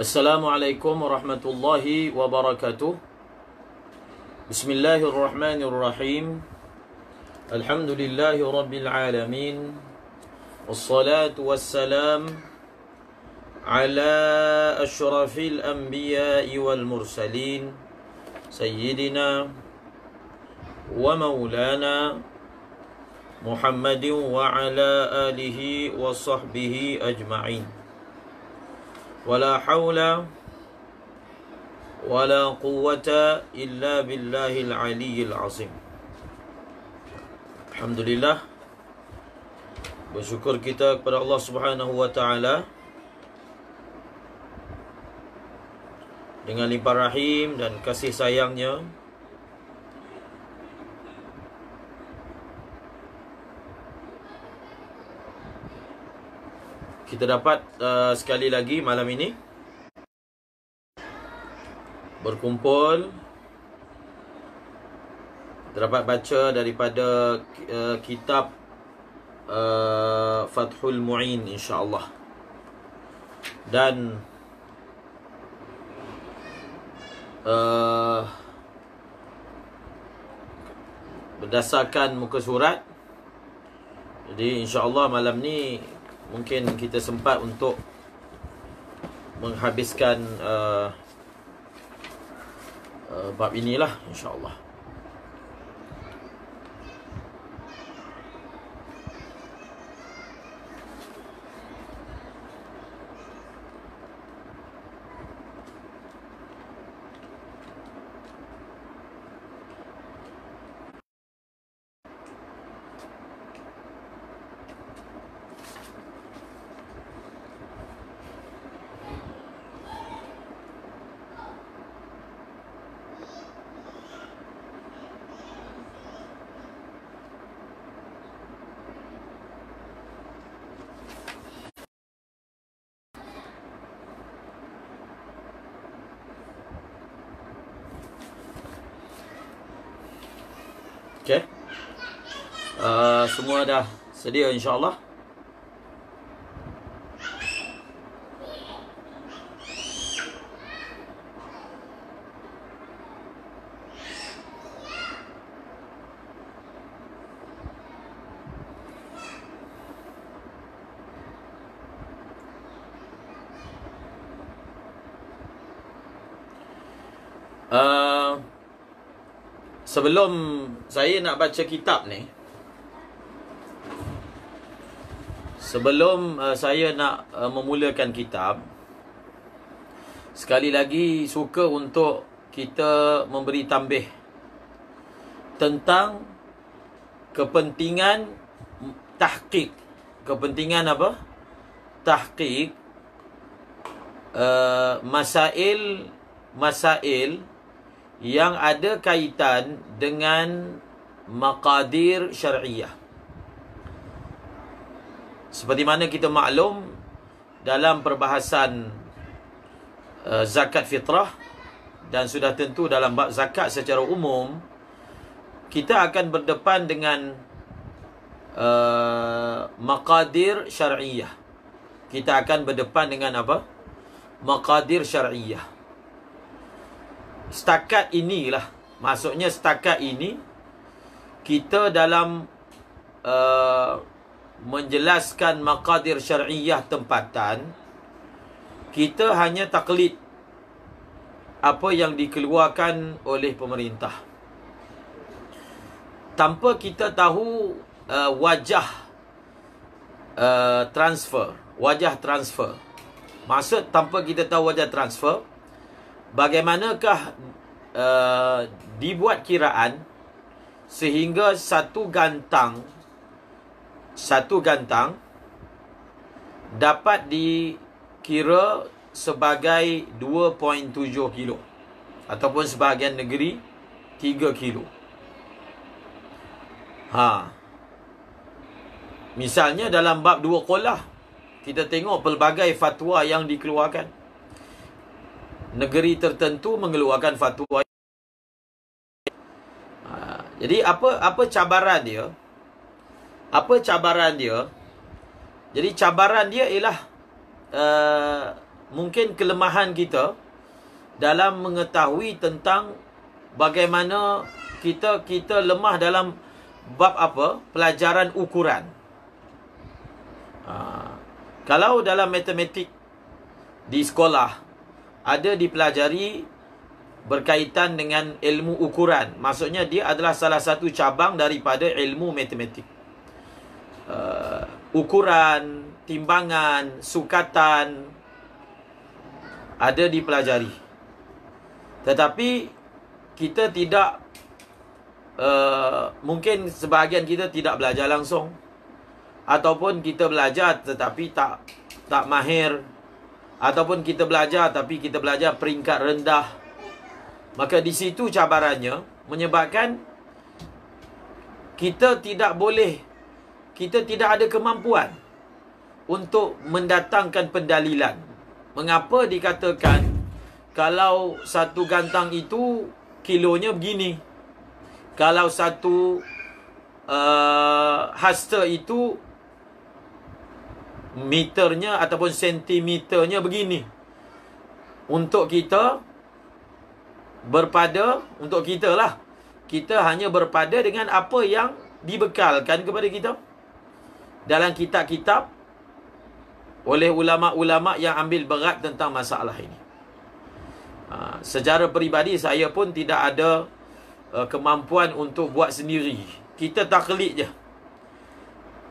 Assalamualaikum warahmatullahi wabarakatuh Bismillahirrahmanirrahim Alhamdulillahi rabbil alamin Wassalatu wassalam Ala ashrafil anbiya'i wal mursalin Sayyidina wa maulana Muhammadin wa ala alihi wa sahbihi ajma'in ولا حول ولا قوة إلا بالله العلي العظيم الحمد لله Bersyukur kita kepada Allah Subhanahu Wa Taala dengan limpah rahim dan kasih sayangnya kita dapat uh, sekali lagi malam ini berkumpul dapat baca daripada uh, kitab uh, Fathul Muin insya-Allah dan uh, berdasarkan muka surat jadi insya-Allah malam ni mungkin kita sempat untuk menghabiskan uh, uh, bab inilah insyaallah dah sedia insyaAllah uh, sebelum saya nak baca kitab ni sebelum uh, saya nak uh, memulakan kitab sekali lagi suka untuk kita memberi tambah tentang kepentingan tahqiq kepentingan apa tahqiq uh, masail masail yang ada kaitan dengan maqadir syariah seperti mana kita maklum dalam perbahasan uh, zakat fitrah dan sudah tentu dalam bab zakat secara umum kita akan berdepan dengan uh, maqadir syar'iyah. Kita akan berdepan dengan apa? Maqadir syar'iyah. Setakat inilah, maksudnya setakat ini kita dalam uh, menjelaskan maqadir syar'iyah tempatan kita hanya taklid apa yang dikeluarkan oleh pemerintah tanpa kita tahu uh, wajah uh, transfer wajah transfer maksud tanpa kita tahu wajah transfer bagaimanakah uh, dibuat kiraan sehingga satu gantang satu gantang dapat dikira sebagai 2.7 kilo ataupun sebahagian negeri 3 kilo. Ha. Misalnya dalam bab dua kolah kita tengok pelbagai fatwa yang dikeluarkan. Negeri tertentu mengeluarkan fatwa. Ha. Jadi apa apa cabaran dia? Apa cabaran dia? Jadi cabaran dia ialah uh, mungkin kelemahan kita dalam mengetahui tentang bagaimana kita kita lemah dalam bab apa? Pelajaran ukuran. Uh, kalau dalam matematik di sekolah ada dipelajari berkaitan dengan ilmu ukuran. Maksudnya dia adalah salah satu cabang daripada ilmu matematik uh, ukuran, timbangan, sukatan ada dipelajari. Tetapi kita tidak uh, mungkin sebahagian kita tidak belajar langsung ataupun kita belajar tetapi tak tak mahir ataupun kita belajar tapi kita belajar peringkat rendah. Maka di situ cabarannya menyebabkan kita tidak boleh kita tidak ada kemampuan untuk mendatangkan pendalilan. Mengapa dikatakan kalau satu gantang itu kilonya begini? Kalau satu uh, hasta itu meternya ataupun sentimeternya begini? Untuk kita berpada, untuk kita lah. Kita hanya berpada dengan apa yang dibekalkan kepada kita. Kita dalam kitab-kitab oleh ulama-ulama yang ambil berat tentang masalah ini. Ha, secara peribadi saya pun tidak ada uh, kemampuan untuk buat sendiri. Kita taklid je.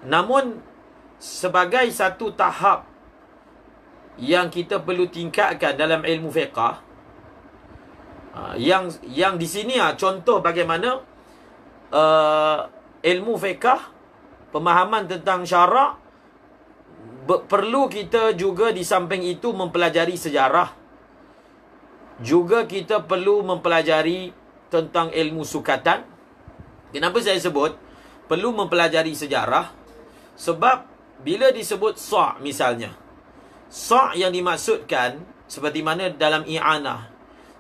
Namun sebagai satu tahap yang kita perlu tingkatkan dalam ilmu fiqah ha, yang yang di sini ah contoh bagaimana uh, ilmu fiqah pemahaman tentang syarak perlu kita juga di samping itu mempelajari sejarah juga kita perlu mempelajari tentang ilmu sukatan kenapa saya sebut perlu mempelajari sejarah sebab bila disebut sa' misalnya sa' yang dimaksudkan seperti mana dalam i'anah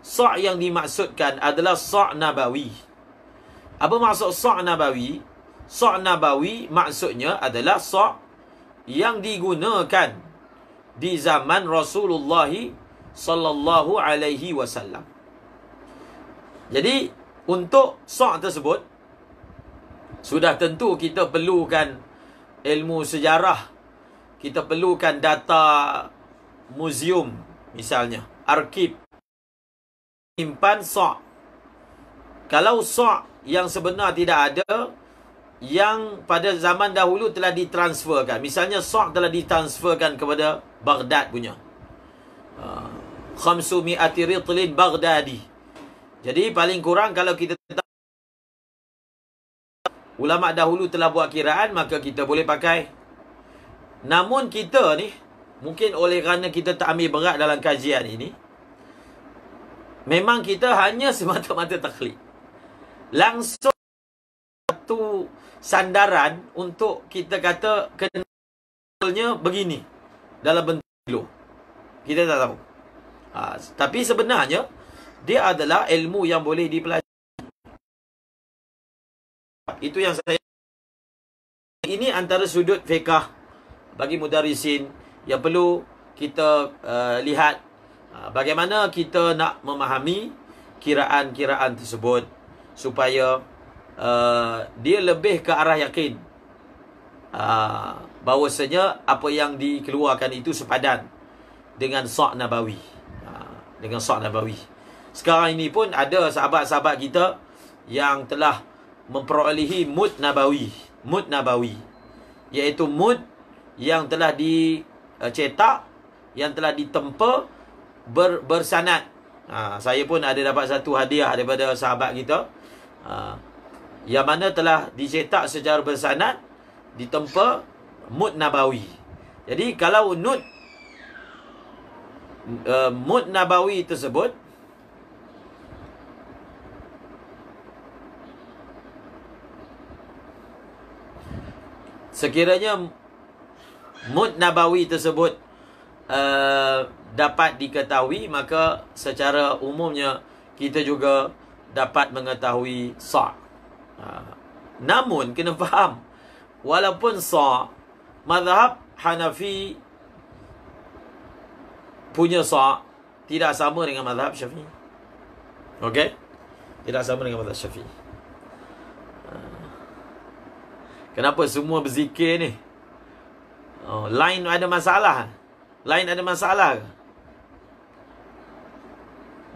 sa' yang dimaksudkan adalah sa' nabawi apa maksud sa' nabawi Sa' Nabawi maksudnya adalah sa' yang digunakan di zaman Rasulullah sallallahu alaihi wasallam. Jadi untuk sa' tersebut sudah tentu kita perlukan ilmu sejarah. Kita perlukan data muzium misalnya, arkib simpan sa'. Kalau sa' yang sebenar tidak ada, yang pada zaman dahulu telah ditransferkan. Misalnya Sok telah ditransferkan kepada Baghdad punya. Ah, khamsu mi'ati ritlin Baghdadi. Jadi paling kurang kalau kita ulama dahulu telah buat kiraan maka kita boleh pakai. Namun kita ni mungkin oleh kerana kita tak ambil berat dalam kajian ini memang kita hanya semata-mata taklid. Langsung satu sandaran untuk kita kata kenalnya begini dalam bentuk ilmu. Kita tak tahu. Ha, tapi sebenarnya dia adalah ilmu yang boleh dipelajari. Itu yang saya ini antara sudut fiqah bagi mudarisin yang perlu kita uh, lihat uh, bagaimana kita nak memahami kiraan-kiraan tersebut supaya uh, dia lebih ke arah yakin uh, bahawasanya apa yang dikeluarkan itu sepadan dengan sa' nabawi uh, dengan sa' nabawi sekarang ini pun ada sahabat-sahabat kita yang telah memperolehi mud nabawi mud nabawi iaitu mud yang telah dicetak yang telah ditempa ber, bersanad. Ha, saya pun ada dapat satu hadiah daripada sahabat kita. Ha, yang mana telah dicetak secara bersanad ditempa mud nabawi. Jadi kalau nut uh, eh, mud nabawi tersebut sekiranya mud nabawi tersebut uh, dapat diketahui maka secara umumnya kita juga dapat mengetahui sa' Ha. Namun kena faham walaupun sa mazhab Hanafi punya sa tidak sama dengan mazhab Syafi'i. Okey? Tidak sama dengan mazhab Syafi'i. Ha. Kenapa semua berzikir ni? Oh, lain ada masalah. Lain ada masalah.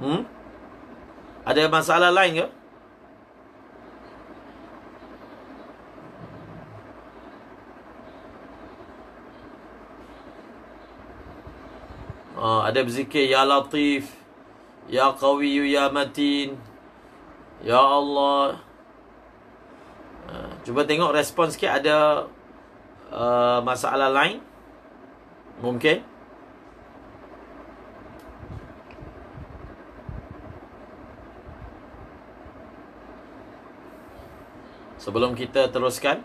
Hmm? Ada masalah lain ke? uh, ada berzikir ya latif ya qawi ya matin ya allah uh, cuba tengok respon sikit ada uh, masalah lain mungkin Sebelum kita teruskan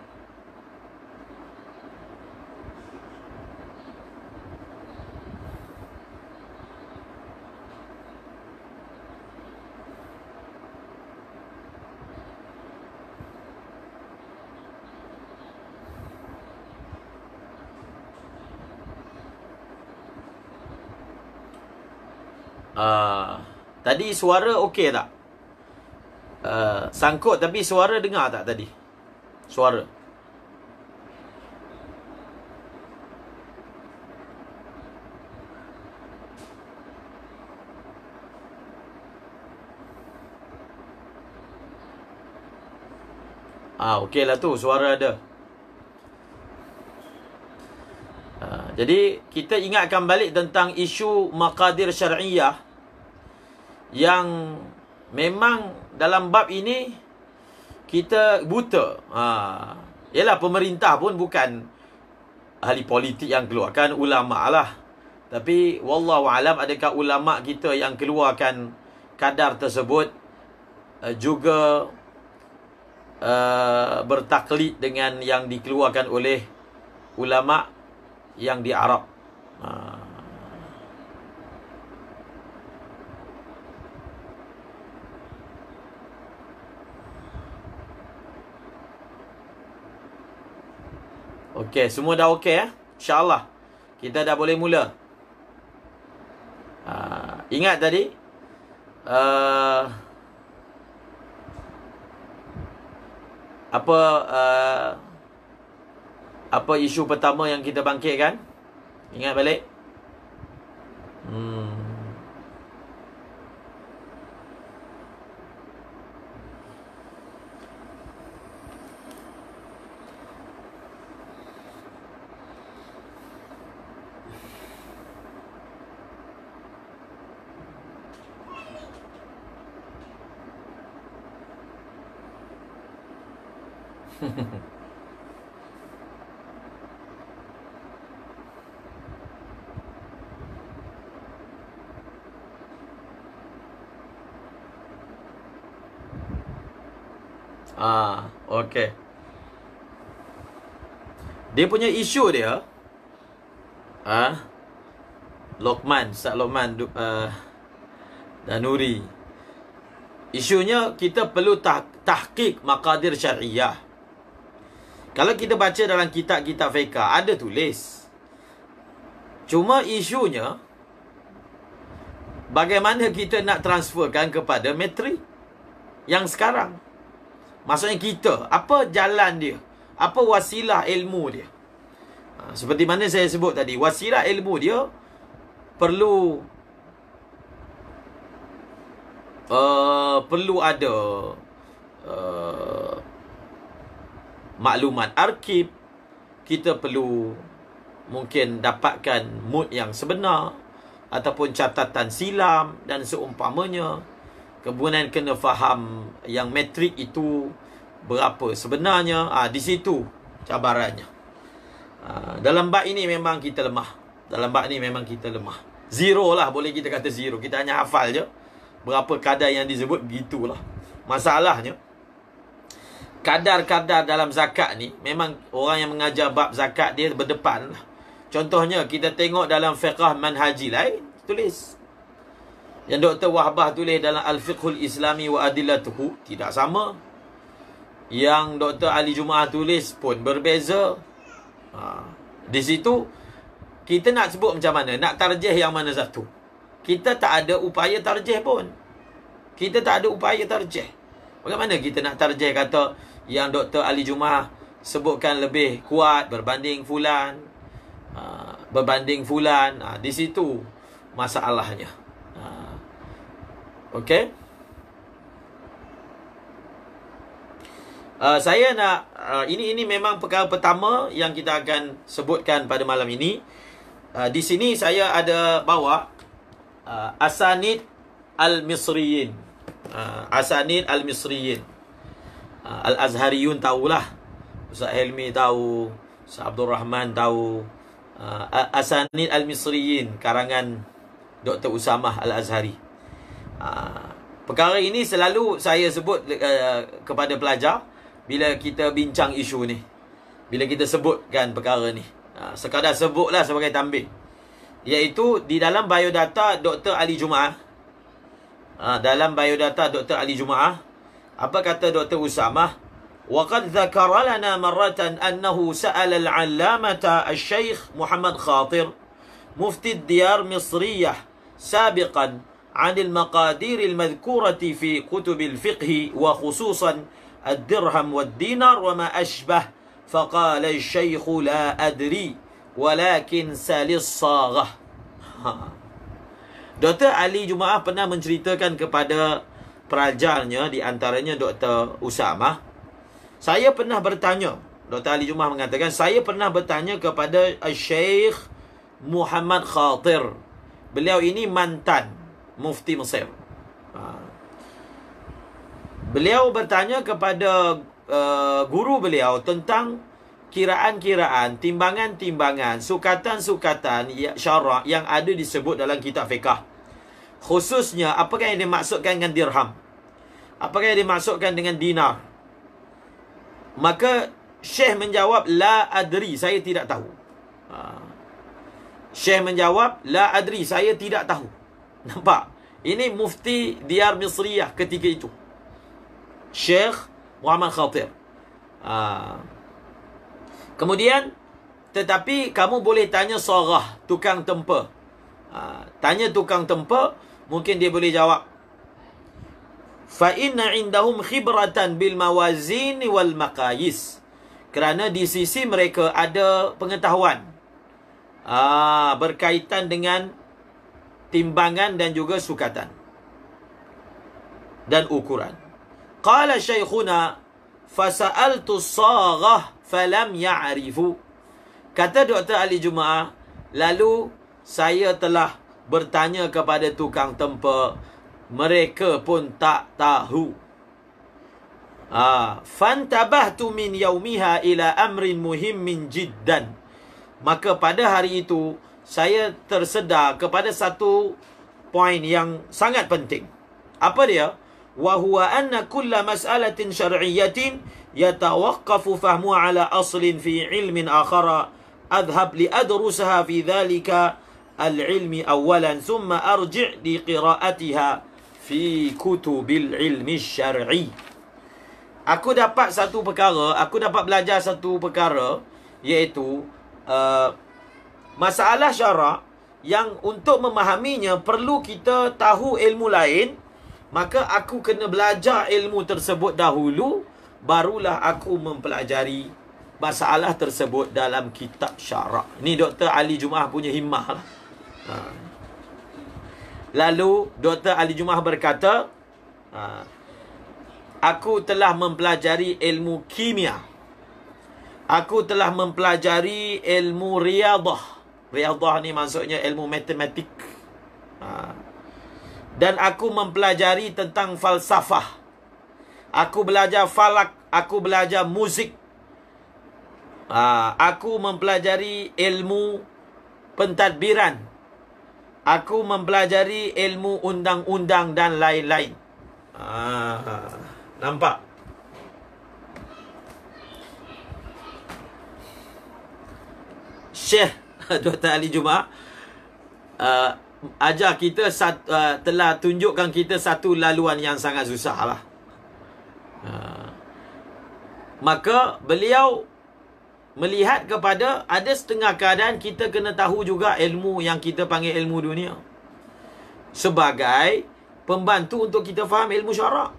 uh, Tadi suara okey tak? Uh, sangkut tapi suara dengar tak tadi? Suara Ah, okey lah tu suara ada. Ah, jadi kita ingatkan balik tentang isu maqadir syariah yang memang dalam bab ini kita buta. Ha. Yalah pemerintah pun bukan ahli politik yang keluarkan ulama lah. Tapi wallahu alam adakah ulama kita yang keluarkan kadar tersebut uh, juga uh, bertaklid dengan yang dikeluarkan oleh ulama yang di Arab. Ha. Uh. Okey, semua dah okey eh? InsyaAllah. Kita dah boleh mula. Ha, ingat tadi? Uh, apa... Uh, apa isu pertama yang kita bangkitkan? Ingat balik? Dia punya isu dia ah ha? Lokman, Ustaz Lokman uh, eh, Nuri. Isunya kita perlu tah tahqiq maqadir syariah. Kalau kita baca dalam kitab-kitab fiqh ada tulis. Cuma isunya bagaimana kita nak transferkan kepada metrik yang sekarang. Maksudnya kita, apa jalan dia? apa wasilah ilmu dia. Ha, seperti mana saya sebut tadi, wasilah ilmu dia perlu uh, perlu ada uh, maklumat arkib. Kita perlu mungkin dapatkan mood yang sebenar ataupun catatan silam dan seumpamanya. Kemudian kena faham yang metrik itu berapa sebenarnya ha, di situ cabarannya ha, dalam bab ini memang kita lemah dalam bab ini memang kita lemah zero lah boleh kita kata zero kita hanya hafal je berapa kadar yang disebut gitulah masalahnya kadar-kadar dalam zakat ni memang orang yang mengajar bab zakat dia berdepan lah. contohnya kita tengok dalam fiqh manhaji lain tulis yang Dr. Wahbah tulis dalam Al-Fiqhul Islami wa Adillatuhu Tidak sama yang Dr. Ali Jumaah tulis pun berbeza. Ha. Di situ, kita nak sebut macam mana? Nak tarjih yang mana satu? Kita tak ada upaya tarjih pun. Kita tak ada upaya tarjih. Bagaimana kita nak tarjih kata yang Dr. Ali Jumaah sebutkan lebih kuat berbanding Fulan? Ha. Berbanding Fulan. Ha. Di situ masalahnya. Ha. Okay. Uh, saya nak uh, ini ini memang perkara pertama yang kita akan sebutkan pada malam ini. Uh, di sini saya ada bawa uh, Asanid Al-Misriyin. Uh, Asanid Al-Misriyin. Uh, Al-Azhariyun tahulah. Ustaz Helmi tahu, Ustaz Abdul Rahman tahu. Uh, Asanid Al-Misriyin karangan Dr. Usamah Al-Azhari. Uh, perkara ini selalu saya sebut uh, kepada pelajar bila kita bincang isu ni bila kita sebutkan perkara ni ha, sekadar sebutlah sebagai tambih iaitu di dalam biodata Dr Ali Jumaah ha, dalam biodata Dr Ali Jumaah apa kata Dr Usamah waqad zakara lana marratan annahu sa'ala al-allamata al shaykh Muhammad Khatir mufti diyar misriyah sabiqan anil maqadiril عن المقادير المذكورة في كتب wa khususan الدرهم والدينار وما أشبه فقال الشيخ لا أدري ولكن سال الصاغة Dr. Ali Jumaah pernah menceritakan kepada pelajarnya di antaranya Dr. Usamah. Saya pernah bertanya, Dr. Ali Jumaah mengatakan, saya pernah bertanya kepada Syekh Muhammad Khatir. Beliau ini mantan Mufti Mesir. Beliau bertanya kepada uh, guru beliau tentang kiraan-kiraan, timbangan-timbangan, sukatan-sukatan ya, syarak yang ada disebut dalam kitab fiqah. Khususnya, apakah yang dimaksudkan dengan dirham? Apakah yang dimaksudkan dengan dinar? Maka, Syekh menjawab, La adri, saya tidak tahu. Ha. Syekh menjawab, La adri, saya tidak tahu. Nampak? Ini mufti diar Misriah ketika itu. Syekh Muhammad Khatir. Ha. Kemudian, tetapi kamu boleh tanya sorah, tukang tempa. Ha. Tanya tukang tempa, mungkin dia boleh jawab. indahum khibratan bil mawazin wal makayis Kerana di sisi mereka ada pengetahuan aa, ah, berkaitan dengan timbangan dan juga sukatan dan ukuran. Qala syaikhuna Fasa'altu sagah Falam ya'arifu Kata Dr. Ali Jumaah Lalu saya telah bertanya kepada tukang tempe, Mereka pun tak tahu ha, Fantabahtu min yaumiha ila amrin muhim min jiddan Maka pada hari itu Saya tersedar kepada satu Poin yang sangat penting Apa dia? wa huwa anna kulla mas'alatin syar'iyyatin yatawaqqafu fahmuha ala aslin fi ilmin akhara adhhab li adrusaha fi dhalika al-ilmi awwalan thumma arji' li qira'atiha fi kutubil ilmi syar'i aku dapat satu perkara aku dapat belajar satu perkara iaitu uh, masalah syarak yang untuk memahaminya perlu kita tahu ilmu lain Maka aku kena belajar ilmu tersebut dahulu Barulah aku mempelajari masalah tersebut dalam kitab syarak Ni Dr. Ali Jumah punya himmah lah ha. Lalu Dr. Ali Jumah berkata ha, Aku telah mempelajari ilmu kimia Aku telah mempelajari ilmu riadah Riadah ni maksudnya ilmu matematik Haa dan aku mempelajari tentang falsafah. Aku belajar falak. Aku belajar musik. Ha, aku mempelajari ilmu pentadbiran. Aku mempelajari ilmu undang-undang dan lain-lain. Ha, nampak? Syekh Dr. Ali Jumaat. Ha, ajar kita sat, uh, telah tunjukkan kita satu laluan yang sangat susah lah. Uh, maka beliau melihat kepada ada setengah keadaan kita kena tahu juga ilmu yang kita panggil ilmu dunia sebagai pembantu untuk kita faham ilmu syarak.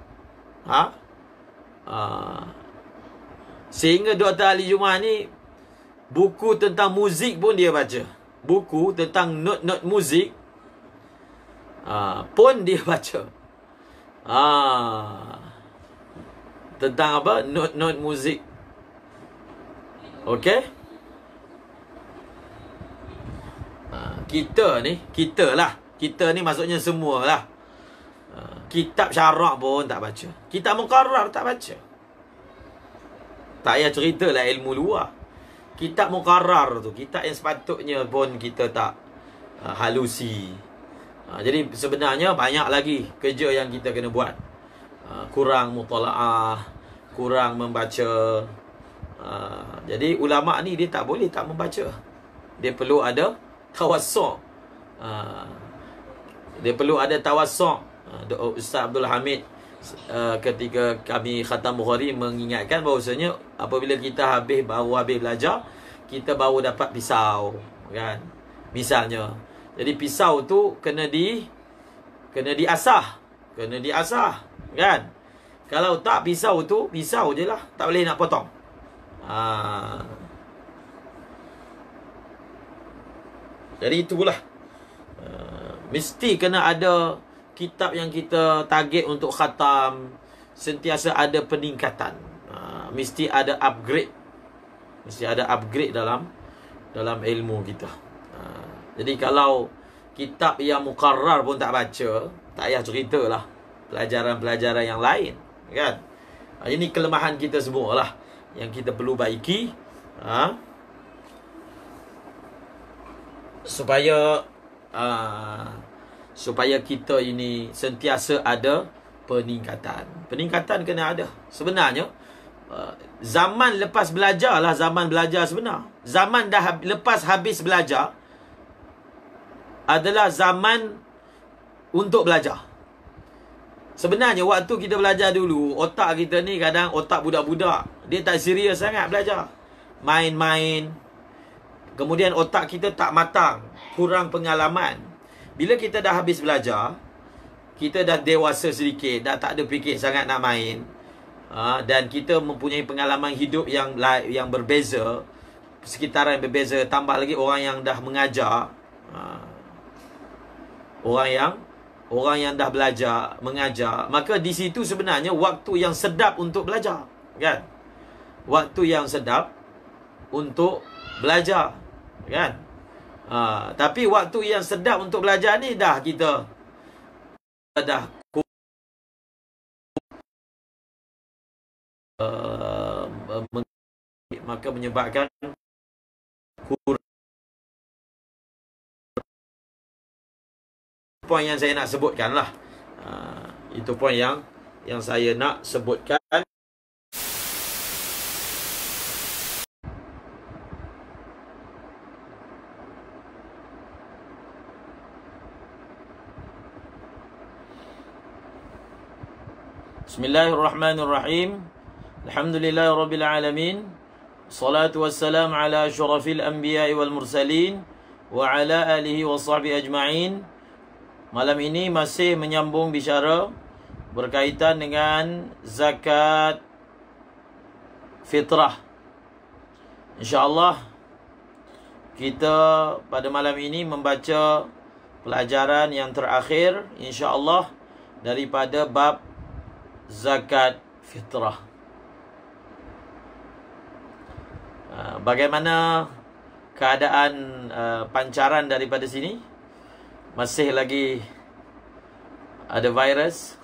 Ha? Uh, sehingga Dr. Ali Jumah ni buku tentang muzik pun dia baca. Buku tentang not-not muzik Ha, pun dia baca. Ha, tentang apa? Note-note muzik. okay Ha, kita ni, kita lah. Kita ni maksudnya semualah. Ha, kitab syarak pun tak baca. Kitab mukarrar tak baca. Tak payah lah ilmu luar. Kitab mukarrar tu, kitab yang sepatutnya pun kita tak uh, Halusi. Ha, jadi sebenarnya banyak lagi kerja yang kita kena buat. Ha, kurang mutala'ah, kurang membaca. Ha, jadi ulama' ni dia tak boleh tak membaca. Dia perlu ada tawassuk. Dia perlu ada tawassuk. Ustaz Abdul Hamid eh, ketika kami khatam Bukhari mengingatkan bahawasanya apabila kita habis baru habis belajar, kita baru dapat pisau. Kan? Misalnya, jadi pisau tu kena di kena diasah, kena diasah, kan? Kalau tak pisau tu, pisau je lah. Tak boleh nak potong. Ha. Jadi itulah. Ha. Mesti kena ada kitab yang kita target untuk khatam. Sentiasa ada peningkatan. Ha. Mesti ada upgrade. Mesti ada upgrade dalam dalam ilmu kita. Jadi kalau kitab yang mukarrar pun tak baca, tak payah ceritalah pelajaran-pelajaran yang lain. Kan? Ha, ini kelemahan kita semua lah yang kita perlu baiki. Ha? Supaya ha, supaya kita ini sentiasa ada peningkatan. Peningkatan kena ada. Sebenarnya, ha, zaman lepas belajar lah zaman belajar sebenar. Zaman dah habis, lepas habis belajar, adalah zaman untuk belajar. Sebenarnya waktu kita belajar dulu, otak kita ni kadang otak budak-budak. Dia tak serius sangat belajar. Main-main. Kemudian otak kita tak matang. Kurang pengalaman. Bila kita dah habis belajar, kita dah dewasa sedikit, dah tak ada fikir sangat nak main. Ha, dan kita mempunyai pengalaman hidup yang yang berbeza. Sekitaran berbeza. Tambah lagi orang yang dah mengajar. Ha, orang yang orang yang dah belajar mengajar maka di situ sebenarnya waktu yang sedap untuk belajar kan waktu yang sedap untuk belajar kan uh, tapi waktu yang sedap untuk belajar ni dah kita dah uh, maka menyebabkan kur poin yang saya nak sebutkan lah. Uh, ah, itu poin yang yang saya nak sebutkan. Bismillahirrahmanirrahim. Alhamdulillahirrabbilalamin. Salatu wassalam ala syurafil anbiya wal mursalin. Wa ala alihi wa sahbihi ajma'in. Malam ini masih menyambung bicara berkaitan dengan zakat fitrah. Insya Allah kita pada malam ini membaca pelajaran yang terakhir insya Allah daripada bab zakat fitrah. Ah, bagaimana keadaan ah, pancaran daripada sini? masih lagi ada virus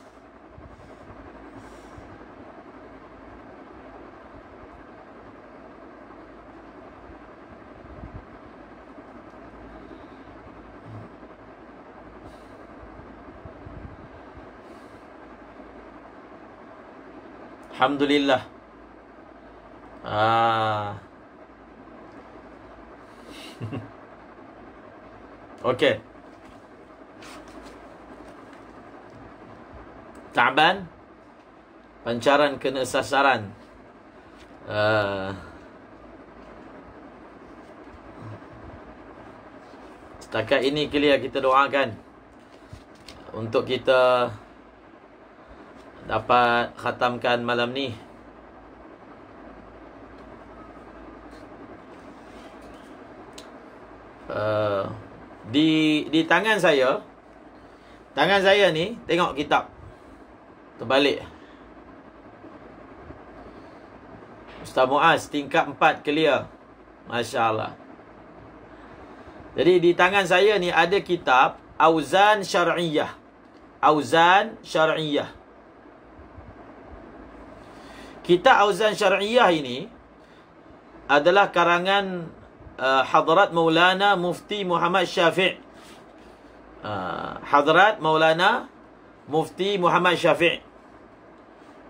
Alhamdulillah Ah. okay. Ta'ban Pancaran kena sasaran uh, Setakat ini clear kita doakan Untuk kita Dapat khatamkan malam ni Uh, di di tangan saya tangan saya ni tengok kitab Terbalik Ustaz Muaz tingkat empat clear Masya Allah Jadi di tangan saya ni ada kitab Auzan Syar'iyah Auzan Syar'iyah Kitab Auzan Syar'iyah ini Adalah karangan uh, Hadrat Maulana Mufti Muhammad Syafiq uh, Hadrat Maulana Mufti Muhammad Syafiq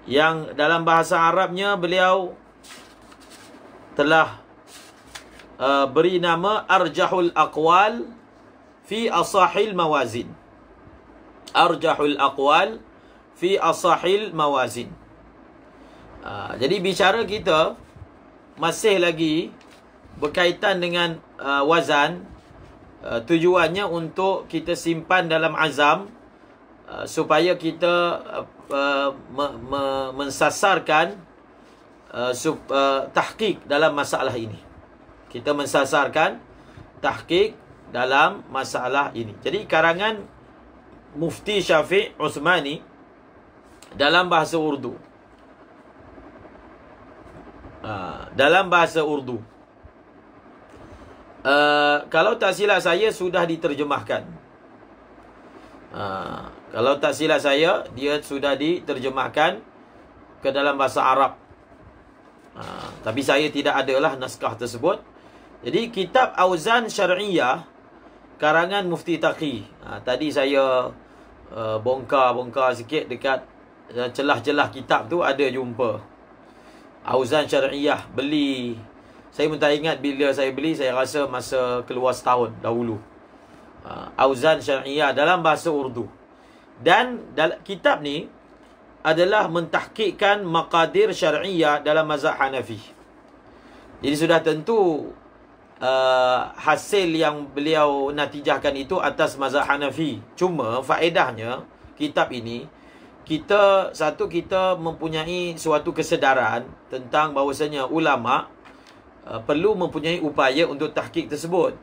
yang dalam bahasa Arabnya beliau telah uh, beri nama arjahul aqwal fi asahil mawazin arjahul aqwal fi asahil mawazin uh, jadi bicara kita masih lagi berkaitan dengan uh, wazan uh, tujuannya untuk kita simpan dalam azam uh, supaya kita uh, uh, mensasarkan uh, uh, tahqiq dalam masalah ini. Kita mensasarkan tahqiq dalam masalah ini. Jadi karangan Mufti Syafiq Uthmani dalam bahasa Urdu. Uh, dalam bahasa Urdu. Uh, kalau tak silap saya sudah diterjemahkan. Haa. Uh, kalau tak silap saya, dia sudah diterjemahkan ke dalam bahasa Arab. Ha, tapi saya tidak adalah naskah tersebut. Jadi, Kitab Auzan Syariah, Karangan Mufti Taqi. Ha, tadi saya uh, bongkar-bongkar uh, sikit dekat uh, celah-celah kitab tu ada jumpa. Auzan Syariah beli. Saya pun tak ingat bila saya beli. Saya rasa masa keluar setahun dahulu. Uh, ha, Auzan Syariah dalam bahasa Urdu. Dan dalam kitab ni adalah mentahkikkan maqadir syar'iyah dalam mazhab Hanafi. Jadi sudah tentu uh, hasil yang beliau natijahkan itu atas mazhab Hanafi. Cuma faedahnya kitab ini kita satu kita mempunyai suatu kesedaran tentang bahawasanya ulama uh, perlu mempunyai upaya untuk tahkik tersebut.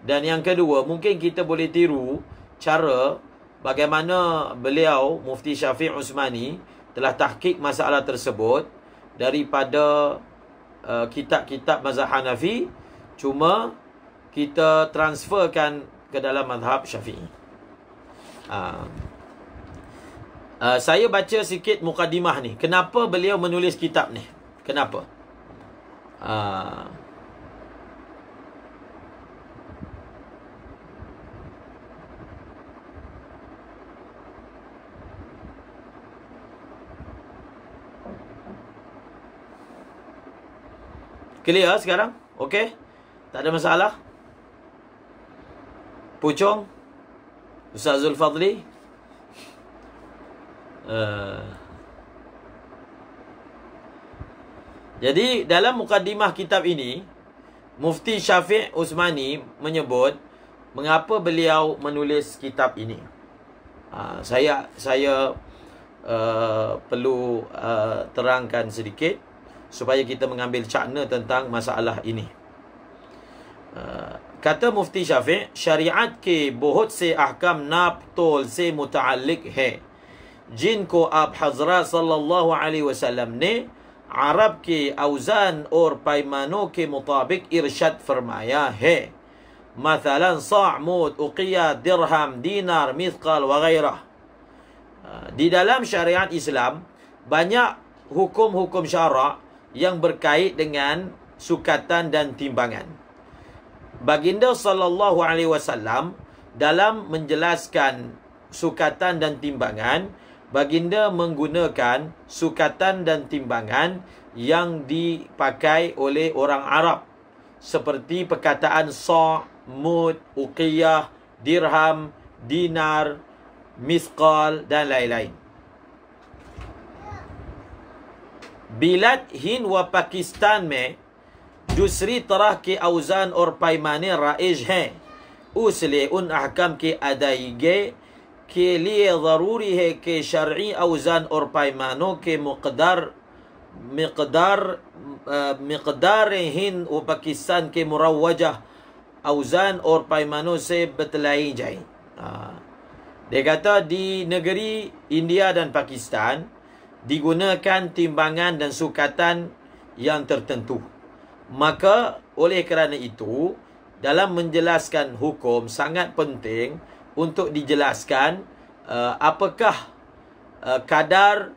Dan yang kedua, mungkin kita boleh tiru cara bagaimana beliau Mufti Syafiq Usmani telah tahkik masalah tersebut daripada uh, kitab-kitab mazhab Hanafi cuma kita transferkan ke dalam mazhab Syafi'i. Uh, uh, saya baca sikit mukadimah ni. Kenapa beliau menulis kitab ni? Kenapa? Ah uh, Clear ah sekarang? Okey. Tak ada masalah. Pucung. Ustaz Zul Fadli. Uh, eh. jadi dalam mukadimah kitab ini, Mufti Syafiq Usmani menyebut mengapa beliau menulis kitab ini. Uh, saya saya uh, perlu uh, terangkan sedikit supaya kita mengambil cakna tentang masalah ini. Uh, kata Mufti Syafiq, syariat ke bohut se ahkam naptol se muta'alik he. Jin ko ab hazra sallallahu alaihi wasallam ne Arab ke auzan or paimano ke mutabik irsyad firmaya he. Mathalan sa'mud, uqiyah, dirham, dinar, mithqal, wagairah. Uh, di dalam syariat Islam, banyak hukum-hukum syara yang berkait dengan sukatan dan timbangan. Baginda sallallahu alaihi wasallam dalam menjelaskan sukatan dan timbangan, baginda menggunakan sukatan dan timbangan yang dipakai oleh orang Arab seperti perkataan sa, mud, uqiyah, dirham, dinar, misqal dan lain-lain. بلاد ہند و پاکستان میں دوسری طرح کے اوزان اور پیمانے رائج ہیں اس لیے ان احکام کی ادائیگی کے لیے ضروری ہے کہ شرعی اوزان اور پیمانوں کے مقدار مقدار مقدار ہند و پاکستان کے مروجہ اوزان اور پیمانوں سے بتلائی جائے گا دی نگری انڈیا دین پاکستان digunakan timbangan dan sukatan yang tertentu. Maka oleh kerana itu, dalam menjelaskan hukum sangat penting untuk dijelaskan uh, apakah uh, kadar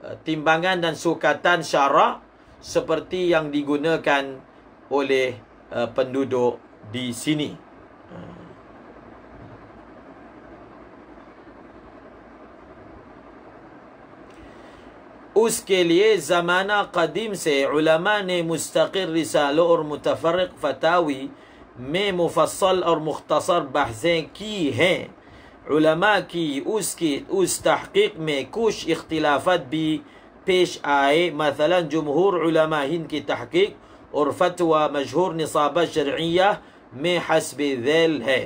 uh, timbangan dan sukatan syarak seperti yang digunakan oleh uh, penduduk di sini. اس کے لئے زمانہ قدیم سے علماء نے مستقر رسالہ اور متفرق فتاوی میں مفصل اور مختصر بحثیں کی ہیں علماء کی اس تحقیق میں کچھ اختلافات بھی پیش آئے مثلا جمہور علماء ہن کی تحقیق اور فتوہ مجہور نصابہ شرعیہ میں حسب ذیل ہے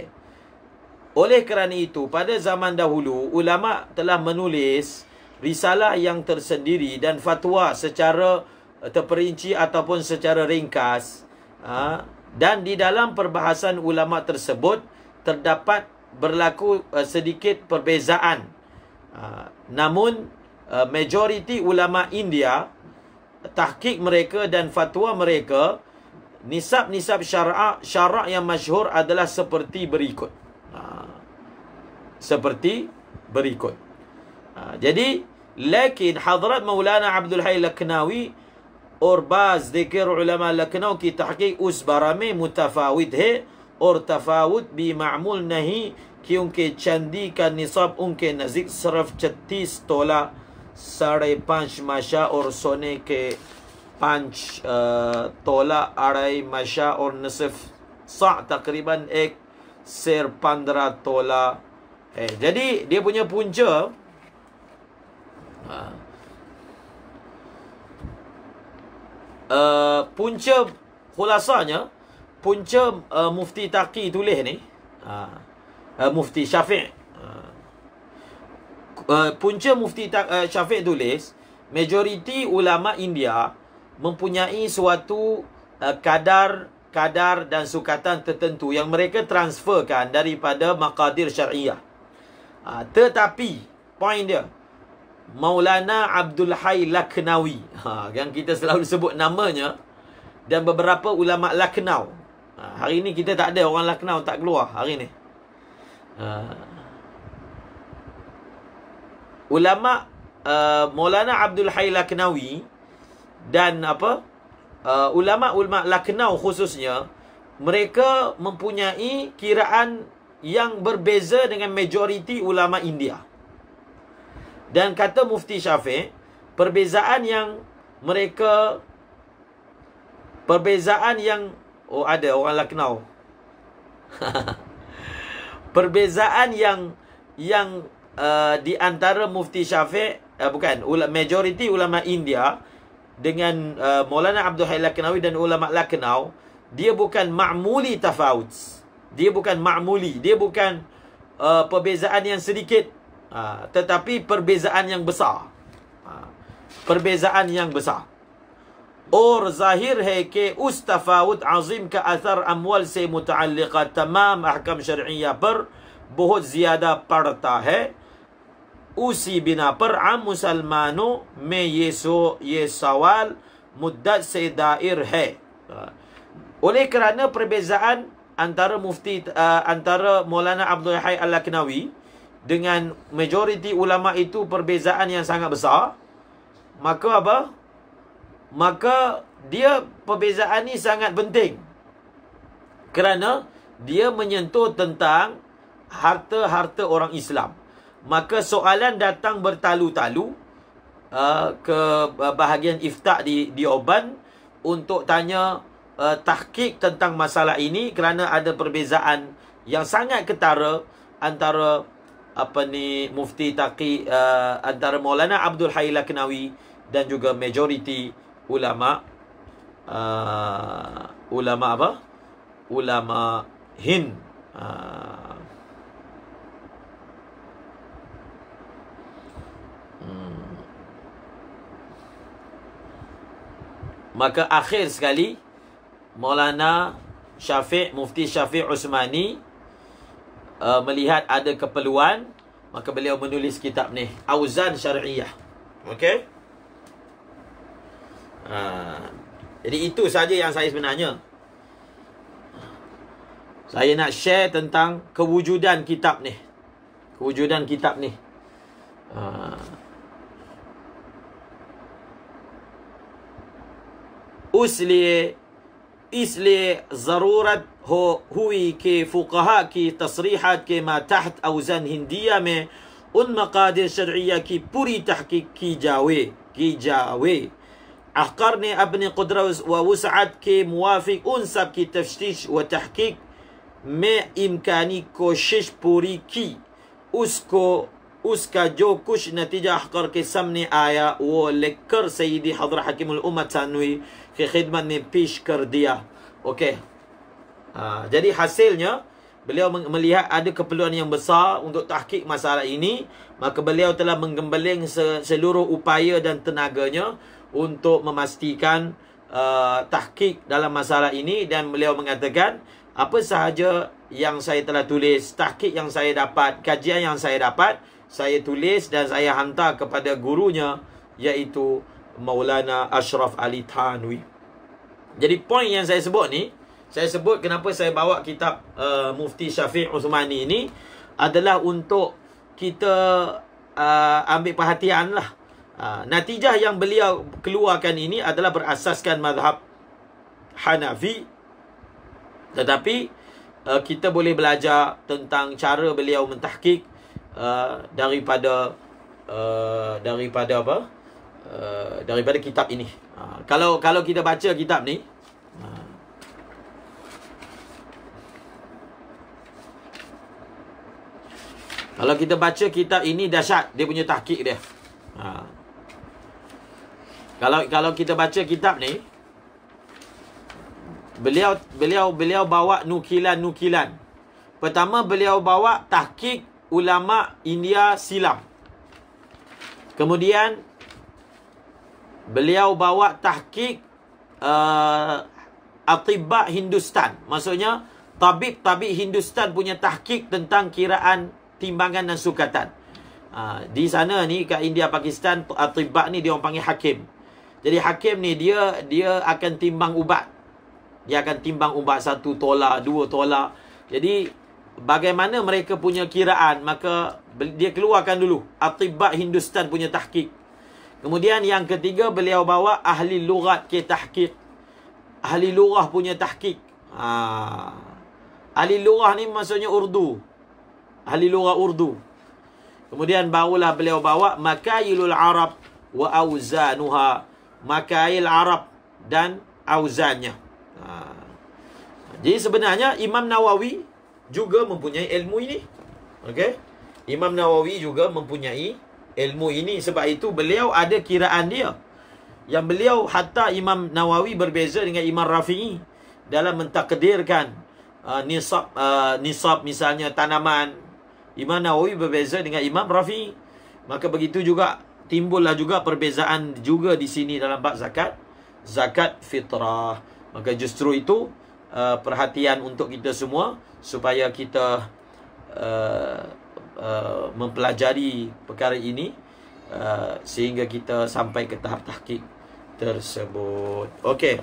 oleh kerana itu pada zaman dahulu ulama telah menulis risalah yang tersendiri dan fatwa secara eh, terperinci ataupun secara ringkas ha, dan di dalam perbahasan ulama tersebut terdapat berlaku eh, sedikit perbezaan ha, namun eh, majoriti ulama India tahqiq mereka dan fatwa mereka nisab-nisab syarak syarak yang masyhur adalah seperti berikut ha, seperti berikut jadi لكن حضرت مولانا عبد الحي لکناوی اور بعض ذكر علماء لکناو کی تحقیق اس بارہ میں متفاوت ہے اور تفاوت بھی معمول نہیں کیونکہ چندی کا نصاب ان کے نزدیک صرف چتیس تولہ ساڑھے پانچ ماشا اور سونے کے پانچ تولہ اڑائی ماشا اور نصف سا تقریباً ایک سیر پندرہ تولہ ہے جدی dia punya punca Ha. Uh, punca khulasanya punca uh, mufti taqi tulis ni uh, uh, mufti syafiq ha. uh, punca mufti Ta- uh, syafiq tulis majoriti ulama India mempunyai suatu uh, kadar kadar dan sukatan tertentu yang mereka transferkan daripada maqadir syariah uh, tetapi point dia Maulana Abdul Hai Laknawi. Ha, yang kita selalu sebut namanya. Dan beberapa ulama Laknau. Ha, hari ini kita tak ada orang Laknau tak keluar hari ini. Ha. Ulama uh, Maulana Abdul Hai Laknawi. Dan apa? Uh, ulama-ulama Laknau khususnya. Mereka mempunyai kiraan yang berbeza dengan majoriti ulama India. Dan kata Mufti Syafiq, perbezaan yang mereka perbezaan yang oh ada orang Lucknow. Lah perbezaan yang yang uh, di antara Mufti Syafiq uh, bukan ula, majoriti ulama India dengan uh, Maulana Abdul Hai Lucknowi dan ulama Lucknow, dia bukan ma'muli tafauts. Dia bukan ma'muli, dia bukan uh, perbezaan yang sedikit Ah, tetapi perbezaan yang besar. Ah, perbezaan yang besar. Or zahir hai ke ustafawud azim ke athar amwal se mutalliqa tamam ahkam syar'iyah per bahut ziyada padta hai. Usi bina per am musalmano me ye so muddat se dair hai. Ah, oleh kerana perbezaan antara mufti antara Maulana Abdul Hayy Al-Laknawi dengan majoriti ulama itu perbezaan yang sangat besar maka apa maka dia perbezaan ini sangat penting kerana dia menyentuh tentang harta-harta orang Islam maka soalan datang bertalu-talu uh, ke bahagian iftak di dioban untuk tanya uh, tahqiq tentang masalah ini kerana ada perbezaan yang sangat ketara antara apa ni mufti taqi uh, antara Maulana Abdul Hayy Laknawi dan juga majoriti ulama uh, ulama apa ulama hin uh, eh, hmm. Maka akhir sekali Maulana Syafiq Mufti Syafiq Usmani uh, melihat ada keperluan maka beliau menulis kitab ni Auzan Syariah, Okey? Uh, jadi itu saja yang saya sebenarnya. Saya nak share tentang kewujudan kitab ni. Kewujudan kitab ni. Uh, Usli اسلي ضرورة هو هوي كي فقهاء كي تصريحات كي ما تحت اوزان هندية مي ان مقادر شرعية كي پوری تحقیق كي جاوي كي جاوي احقرني ابن قدرة ووسعت كي موافق ان سب كي تفشتش وتحقیق مي امكاني كوشش پوری كي اسكو اس کا جو کچھ نتیجہ احقر کے سمنے آیا آية وہ لکھ کر سیدی حضر حکم الامت Okey, khidmat ni pish kar dia. Okey. Ha, jadi hasilnya beliau melihat ada keperluan yang besar untuk tahqiq masalah ini, maka beliau telah menggembleng seluruh upaya dan tenaganya untuk memastikan uh, tahqiq dalam masalah ini dan beliau mengatakan apa sahaja yang saya telah tulis, tahqiq yang saya dapat, kajian yang saya dapat, saya tulis dan saya hantar kepada gurunya iaitu Maulana Ashraf Ali Tanwi. Jadi poin yang saya sebut ni Saya sebut kenapa saya bawa kitab uh, Mufti Syafiq Usmani ni Adalah untuk kita uh, ambil perhatian lah uh, Natijah yang beliau keluarkan ini adalah berasaskan madhab Hanafi Tetapi uh, kita boleh belajar tentang cara beliau mentahkik uh, Daripada uh, Daripada apa? Eh, daripada kitab ini. Uh, kalau kalau kita baca kitab ni, ha. kalau kita baca kitab ini dahsyat dia punya tahqiq dia. Uh, kalau kalau kita baca kitab ni, beliau beliau beliau bawa nukilan-nukilan. Pertama beliau bawa tahqiq ulama India silam. Kemudian beliau bawa tahkik uh, atibak Hindustan. Maksudnya, tabib-tabib Hindustan punya tahkik tentang kiraan timbangan dan sukatan. Uh, di sana ni, kat India, Pakistan, atibak ni dia orang panggil hakim. Jadi hakim ni dia dia akan timbang ubat. Dia akan timbang ubat satu tolak, dua tolak. Jadi bagaimana mereka punya kiraan, maka dia keluarkan dulu. atibak Hindustan punya tahkik. Kemudian yang ketiga beliau bawa ahli lugat ke tahkik. Ahli lugah punya tahkik. Ha. Ahli lugah ni maksudnya Urdu. Ahli lugah Urdu. Kemudian barulah beliau bawa makailul Arab wa auzanuha. Makail Arab dan auzannya. Ha. Jadi sebenarnya Imam Nawawi juga mempunyai ilmu ini. Okey. Imam Nawawi juga mempunyai ilmu ini sebab itu beliau ada kiraan dia. Yang beliau hatta Imam Nawawi berbeza dengan Imam Rafi'i dalam mentakdirkan uh, nisab uh, nisab misalnya tanaman. Imam Nawawi berbeza dengan Imam Rafi'i. Maka begitu juga timbullah juga perbezaan juga di sini dalam bab zakat, zakat fitrah. Maka justru itu uh, perhatian untuk kita semua supaya kita uh, uh, mempelajari perkara ini uh, sehingga kita sampai ke tahap tahqiq tersebut. Okey.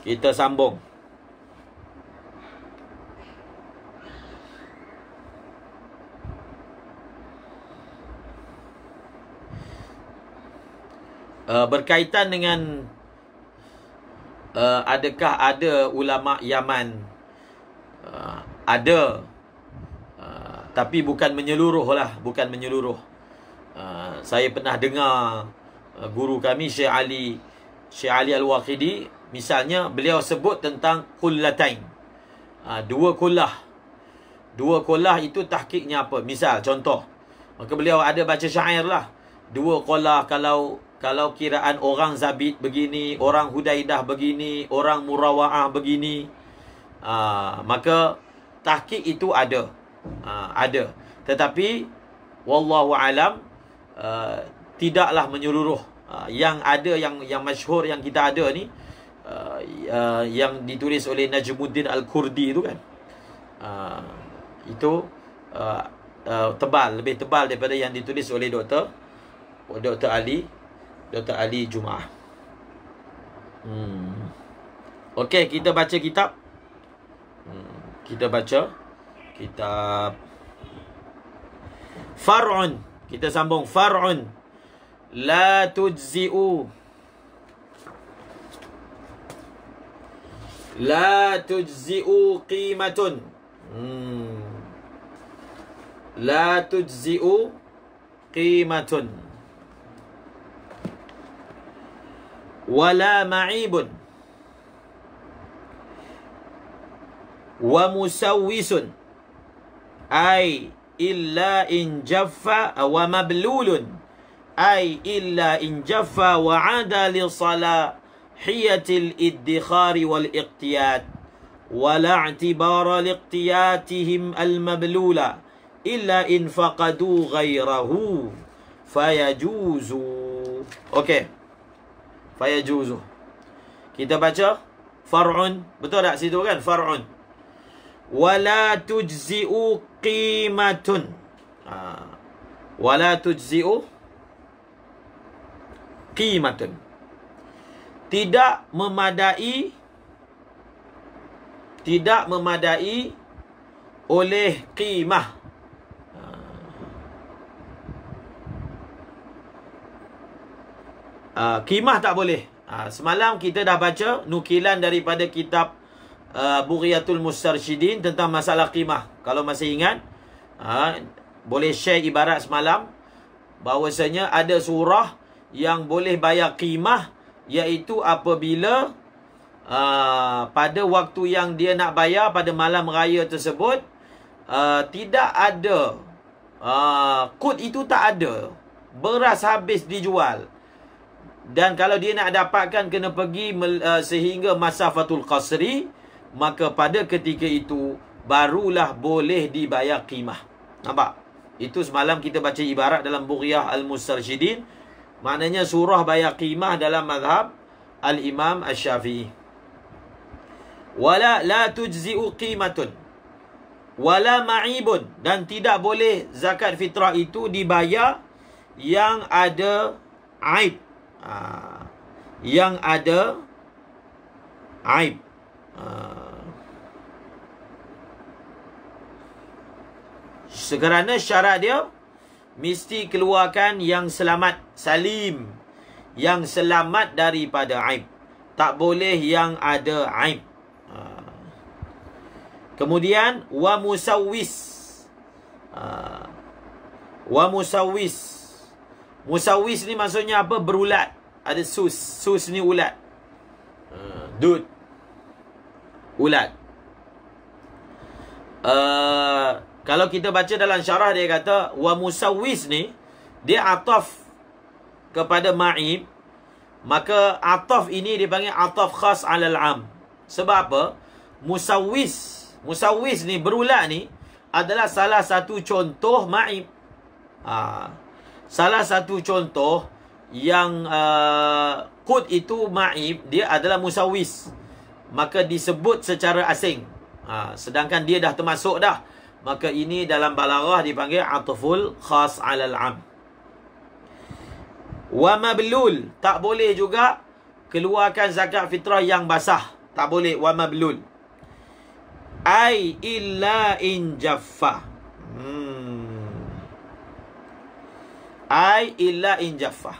Kita sambung. Uh, berkaitan dengan uh, adakah ada ulama Yaman uh, ada uh, tapi bukan menyeluruh lah bukan menyeluruh uh, saya pernah dengar uh, guru kami Syekh Ali Syekh Ali Al-Waqidi misalnya beliau sebut tentang kullatain uh, dua kullah dua kullah itu tahkiknya apa misal contoh maka beliau ada baca syair lah dua kullah kalau kalau kiraan orang Zabit begini, orang Hudaidah begini, orang Murawa'ah begini, uh, maka tahqiq itu ada. Ha, ada. Tetapi wallahu alam uh, tidaklah menyeluruh uh, yang ada yang yang masyhur yang kita ada ni uh, uh, yang ditulis oleh Najmuddin Al-Kurdi itu kan. Uh, itu uh, uh, tebal lebih tebal daripada yang ditulis oleh doktor Doktor Ali Doktor Ali Jumaah. Hmm. Okey, kita baca kitab. Hmm kita baca kitab Far'un. Kita sambung Far'un. La tujzi'u. La tujzi'u qimatun. Hmm. La tujzi'u qimatun. Wala ma'ibun. ومسوس أي إلا إن جف ومبلول أي إلا إن جف وعاد لصلاحية الادخار والاقتيات ولا اعتبار لاقتياتهم المبلولة إلا إن فقدوا غيره فيجوز أوكي فيجوز kita baca far'un سيدو tak situ wala tujzi'u qimatun ah wala tujzi'u qimatun tidak memadai tidak memadai oleh qimah ah qimah tak boleh ah semalam kita dah baca nukilan daripada kitab uh, ah, Buriyatul Mustarshidin tentang masalah qimah. Kalau masih ingat, uh, boleh share ibarat semalam bahawasanya ada surah yang boleh bayar qimah iaitu apabila uh, pada waktu yang dia nak bayar pada malam raya tersebut uh, tidak ada uh, kod itu tak ada. Beras habis dijual. Dan kalau dia nak dapatkan, kena pergi sehingga masa Fatul Qasri maka pada ketika itu barulah boleh dibayar qimah. Nampak? Itu semalam kita baca ibarat dalam Bughiyah Al-Mustarshidin. Maknanya surah bayar qimah dalam mazhab Al-Imam Al-Syafi'i. Wala la tujzi'u qimatun. Wala ma'ibun. Dan tidak boleh zakat fitrah itu dibayar yang ada aib. Ah, yang ada aib. Ah. Sekerana syarat dia Mesti keluarkan yang selamat Salim Yang selamat daripada aib Tak boleh yang ada aib ah. Kemudian Wa musawis ah. Wa musawis Musawis ni maksudnya apa? Berulat Ada sus Sus ni ulat Dud ulat. Uh, kalau kita baca dalam syarah dia kata wa musawwis ni dia ataf kepada ma'ib maka ataf ini dipanggil ataf khas alal am. Sebab apa? Musawwis, musawwis ni berulat ni adalah salah satu contoh ma'ib. Ha. Salah satu contoh yang uh, eh, kod itu ma'ib dia adalah Musawis maka disebut secara asing. Ha, sedangkan dia dah termasuk dah. Maka ini dalam balarah dipanggil ataful khas alal am. Wa mablul. Tak boleh juga keluarkan zakat fitrah yang basah. Tak boleh. Wa mablul. Ay illa in jaffa. Hmm. Ay illa in jaffa.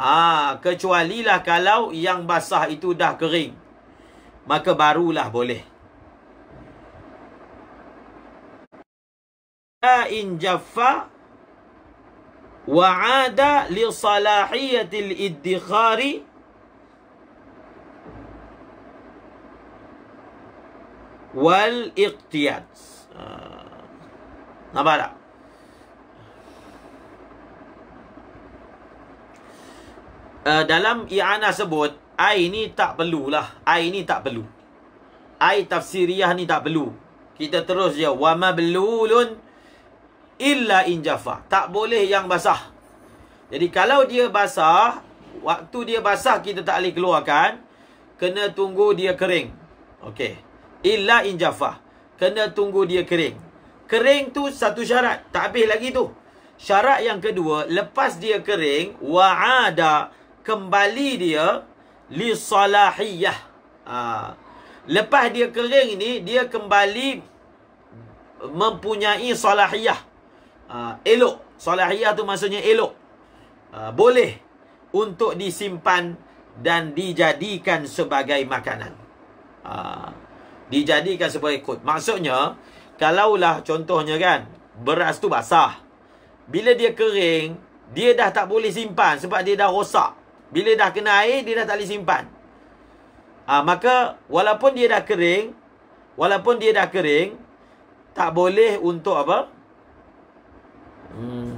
Ah, ha, kecuali lah kalau yang basah itu dah kering maka barulah boleh. In jaffa wa'ada li salahiyatil iddikhari wal iqtiyad. Ah. Nampak tak? Uh, dalam i'anah sebut, Air ni tak perlulah. Air ni tak perlu. Air tafsiriah ni tak perlu. Kita terus je. Wa ma mablulun illa injafa. Tak boleh yang basah. Jadi kalau dia basah, waktu dia basah kita tak boleh keluarkan. Kena tunggu dia kering. Okey. Illa injafa. Kena tunggu dia kering. Kering tu satu syarat. Tak habis lagi tu. Syarat yang kedua, lepas dia kering, wa'ada kembali dia li salahiyah. Ha. Ah. Lepas dia kering ini, dia kembali mempunyai salahiyah. Ha. Elok. Salahiyah tu maksudnya elok. Ha. Boleh untuk disimpan dan dijadikan sebagai makanan. Ha. Dijadikan sebagai kot. Maksudnya, kalaulah contohnya kan, beras tu basah. Bila dia kering, dia dah tak boleh simpan sebab dia dah rosak. Bila dah kena air, dia dah tak boleh simpan. Ha, maka, walaupun dia dah kering, walaupun dia dah kering, tak boleh untuk apa? Hmm.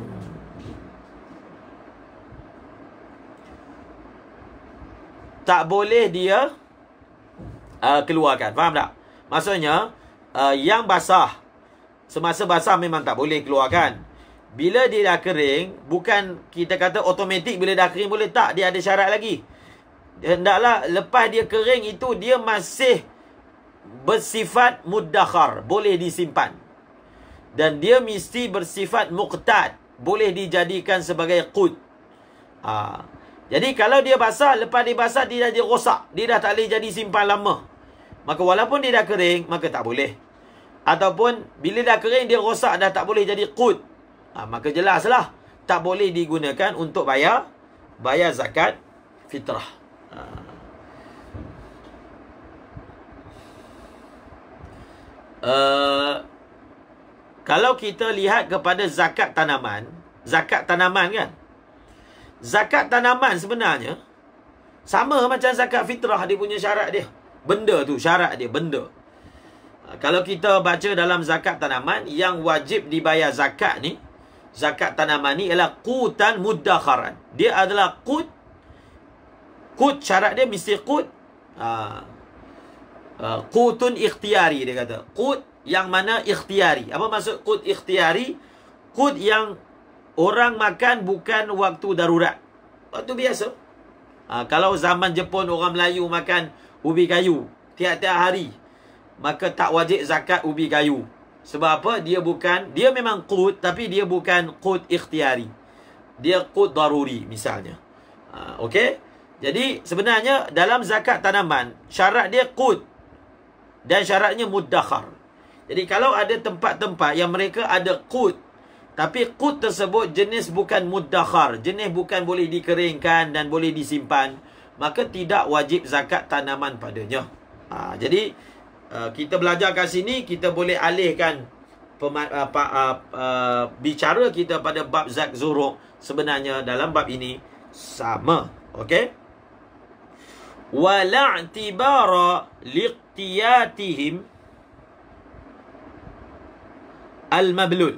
Tak boleh dia uh, keluarkan. Faham tak? Maksudnya, uh, yang basah, semasa basah memang tak boleh keluarkan. Bila dia dah kering, bukan kita kata otomatik bila dah kering boleh tak. Dia ada syarat lagi. Hendaklah lepas dia kering itu, dia masih bersifat mudakhar. Boleh disimpan. Dan dia mesti bersifat muqtad. Boleh dijadikan sebagai qud. Ha. Jadi kalau dia basah, lepas dia basah, dia dah rosak. Dia dah tak boleh jadi simpan lama. Maka walaupun dia dah kering, maka tak boleh. Ataupun bila dah kering, dia rosak, dah tak boleh jadi qud. Ha, maka jelaslah. Tak boleh digunakan untuk bayar bayar zakat fitrah. Ha. Uh, kalau kita lihat kepada zakat tanaman, zakat tanaman kan? Zakat tanaman sebenarnya sama macam zakat fitrah dia punya syarat dia. Benda tu syarat dia, benda. Ah, kalau kita baca dalam zakat tanaman yang wajib dibayar zakat ni, zakat tanaman ni ialah kutan mudakharan. Dia adalah kut. Kut syarat dia mesti kut. Aa, ha, kutun ha, ikhtiari dia kata. Kut yang mana ikhtiari. Apa maksud kut ikhtiari? Kut yang orang makan bukan waktu darurat. Waktu biasa. Aa, ha, kalau zaman Jepun orang Melayu makan ubi kayu tiap-tiap hari. Maka tak wajib zakat ubi kayu. Sebab apa? Dia bukan, dia memang qut tapi dia bukan qut ikhtiari. Dia qut daruri misalnya. Ha, okay? Jadi sebenarnya dalam zakat tanaman, syarat dia qut dan syaratnya muddakhar. Jadi kalau ada tempat-tempat yang mereka ada qut tapi qut tersebut jenis bukan muddakhar, jenis bukan boleh dikeringkan dan boleh disimpan, maka tidak wajib zakat tanaman padanya. Ha, jadi, Uh, kita belajar kat sini kita boleh alihkan pema, uh, pa, uh, uh, bicara kita pada bab zak zuruk sebenarnya dalam bab ini sama okey wala i'tibara liqtiyatihim al mablul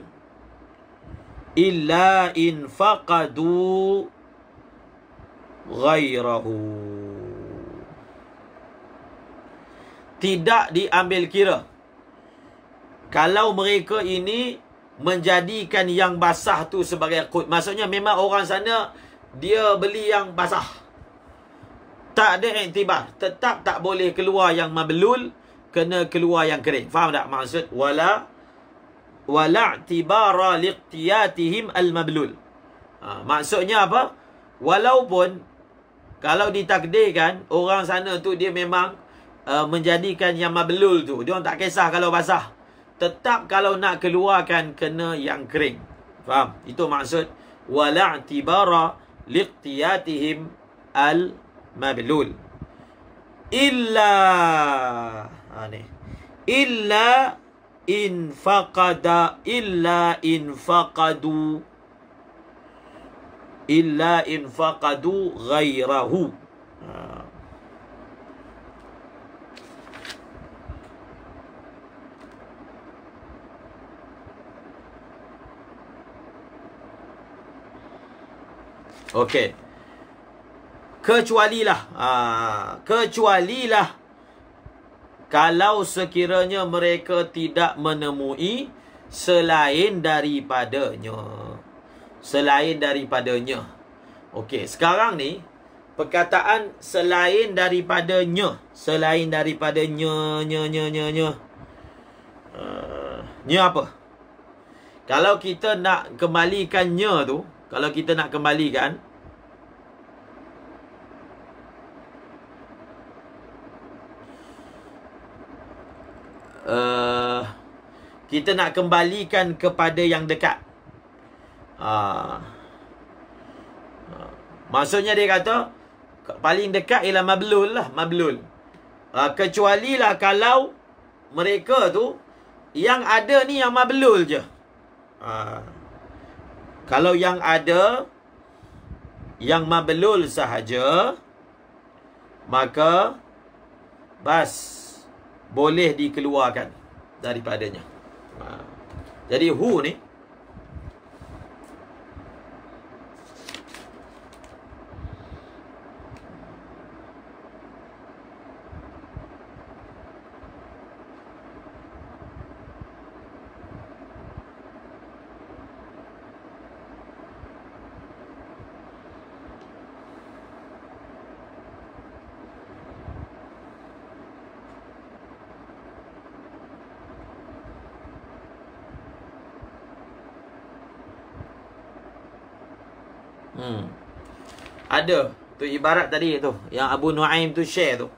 illa in faqadu ghayrahu tidak diambil kira. Kalau mereka ini menjadikan yang basah tu sebagai kut. Maksudnya memang orang sana dia beli yang basah. Tak ada iktibar. Tetap tak boleh keluar yang mabelul. Kena keluar yang kering. Faham tak maksud? Wala wala tibara liqtiyatihim al-mablul. Ha, maksudnya apa? Walaupun kalau ditakdirkan orang sana tu dia memang uh, menjadikan yang mabelul tu. Dia orang tak kisah kalau basah. Tetap kalau nak keluarkan kena yang kering. Faham? Itu maksud wala'tibara liqtiyatihim al mabelul. Illa ha ni. Illa in faqada illa in faqadu illa in faqadu ghairahu Okey. lah, Ha, lah, Kalau sekiranya mereka tidak menemui selain daripadanya. Selain daripadanya. Okey. Sekarang ni. Perkataan selain daripadanya. Selain daripadanya. Nya, nya, nya, nya. Uh, nya apa? Kalau kita nak kembalikan nya tu. Kalau kita nak kembalikan uh, Kita nak kembalikan kepada yang dekat uh, uh, Maksudnya dia kata Paling dekat ialah mablul lah Mablul uh, lah kalau Mereka tu Yang ada ni yang mablul je Haa uh. Kalau yang ada yang mabelul sahaja maka bas boleh dikeluarkan daripadanya. Ha. Jadi hu ni ada tu ibarat tadi tu yang Abu Nuaim tu share tu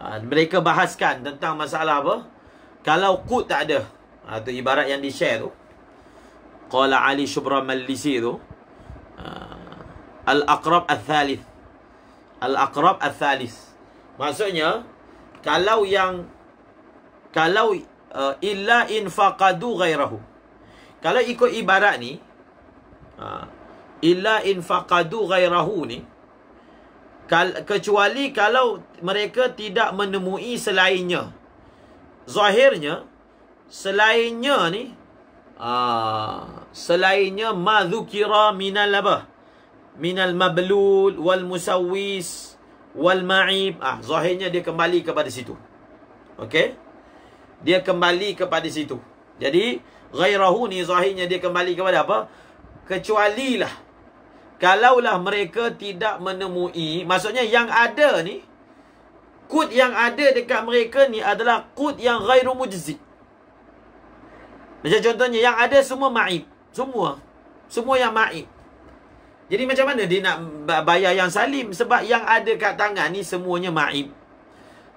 ha, mereka bahaskan tentang masalah apa kalau qut tak ada ha, tu ibarat yang di share tu qala ali shubra malisi tu ha, ah, al aqrab al thalith al aqrab al thalith maksudnya kalau yang kalau uh, illa infaqadu ghairahu kalau ikut ibarat ni illa in faqadu ghairahu ni kecuali kalau mereka tidak menemui selainnya zahirnya selainnya ni aa, ah, selainnya ma dhukira minal apa minal mablul wal musawwis wal ma'ib ah zahirnya dia kembali kepada situ okey dia kembali kepada situ jadi ghairahu ni zahirnya dia kembali kepada apa kecuali lah Kalaulah mereka tidak menemui, maksudnya yang ada ni, kud yang ada dekat mereka ni adalah kud yang ghairu mujizik. Macam contohnya, yang ada semua ma'ib. Semua. Semua yang ma'ib. Jadi macam mana dia nak bayar yang salim? Sebab yang ada kat tangan ni semuanya ma'ib.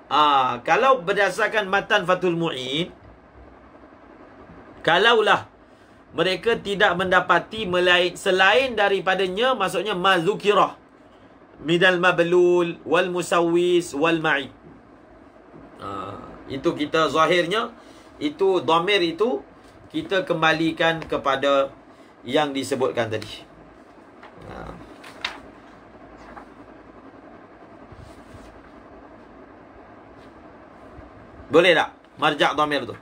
Ah, kalau berdasarkan matan Fatul Mu'in, kalaulah mereka tidak mendapati melain selain daripadanya maksudnya mazukirah midal mablul wal musawwis wal ma'i uh, itu kita zahirnya itu domir itu kita kembalikan kepada yang disebutkan tadi uh. boleh tak marja' domir tu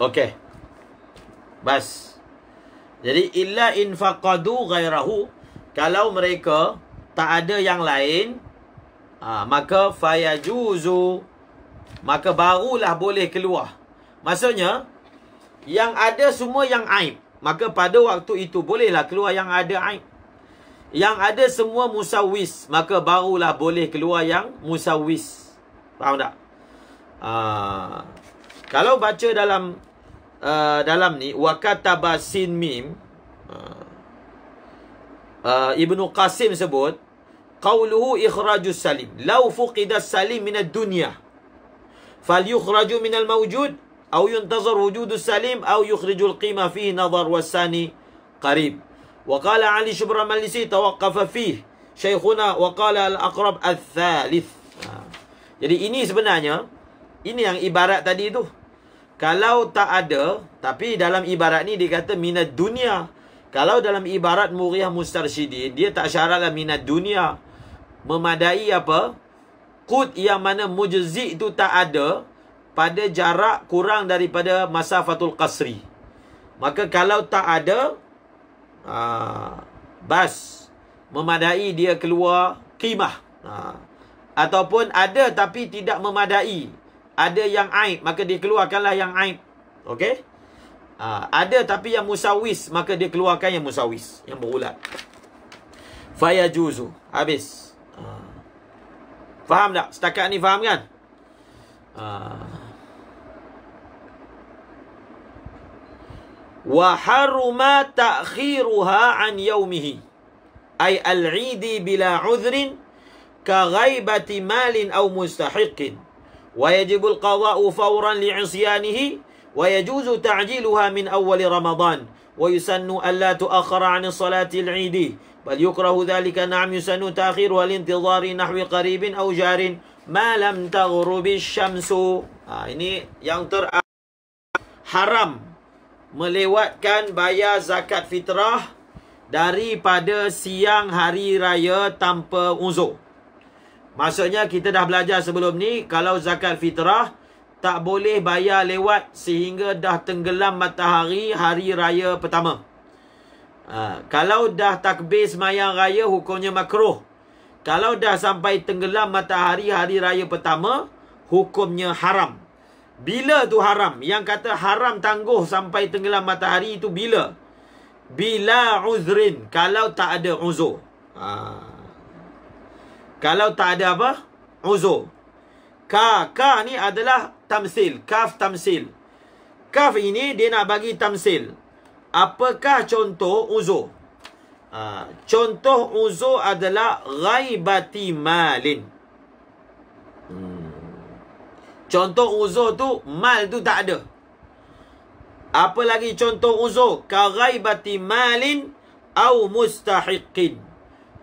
Okey. Bas. Jadi illa infaqadu ghairahu kalau mereka tak ada yang lain ha, maka fayajuzu maka barulah boleh keluar. Maksudnya yang ada semua yang aib maka pada waktu itu bolehlah keluar yang ada aib. Yang ada semua musawis maka barulah boleh keluar yang musawis. Faham tak? Ha, kalau baca dalam uh, dalam ni wa kataba sin mim uh, uh, Ibnu Qasim sebut qauluhu ikhrajus salim law fuqida salim minad dunya fal yukhraju minal mawjud aw yuntazar wujudus salim aw yukhrijul qima fi nazar wasani qarib wa qala ali shubra malisi tawaqqafa fi Syekhuna wa qala al-aqrab al-thalith. Ah. Jadi ini sebenarnya ini yang ibarat tadi tu kalau tak ada, tapi dalam ibarat ni dia kata minat dunia. Kalau dalam ibarat muriah mustarsyidi, dia tak syaratlah minat dunia. Memadai apa? Qud yang mana mujizik tu tak ada pada jarak kurang daripada masa Fatul Qasri. Maka kalau tak ada, aa, ah, bas. Memadai dia keluar kimah. Aa, ah, ataupun ada tapi tidak memadai ada yang aib maka dia keluarkanlah yang aib okey ha, ada tapi yang musawis maka dia keluarkan yang musawis yang berulat faya juzu habis ha. faham tak setakat ni faham kan ha. wa harma ta'khiruha an yawmihi ay al-'idi bila udhrin ka ghaibati malin aw mustahiqin ويجب القضاء فورا لعصيانه ويجوز تعجيلها من أول رمضان ويسن ألا تؤخر عن صلاة العيد بل يكره ذلك نعم يسن تأخير والانتظار نحو قريب أو جار ما لم تغرب الشمس آه ini yang ter haram melewatkan bayar zakat fitrah daripada siang hari raya tanpa uzur Maksudnya kita dah belajar sebelum ni kalau zakat fitrah tak boleh bayar lewat sehingga dah tenggelam matahari hari raya pertama. Ha, kalau dah takbir semayang raya hukumnya makruh. Kalau dah sampai tenggelam matahari hari raya pertama hukumnya haram. Bila tu haram? Yang kata haram tangguh sampai tenggelam matahari itu bila? Bila uzrin. Kalau tak ada uzur. Haa. Kalau tak ada apa? Uzo. Ka. Ka ni adalah tamsil. Kaf tamsil. Kaf ini dia nak bagi tamsil. Apakah contoh uzo? Ha, contoh uzo adalah ghaibati malin. Hmm. Contoh uzo tu, mal tu tak ada. Apa lagi contoh uzo? Ka ghaibati malin au mustahiqin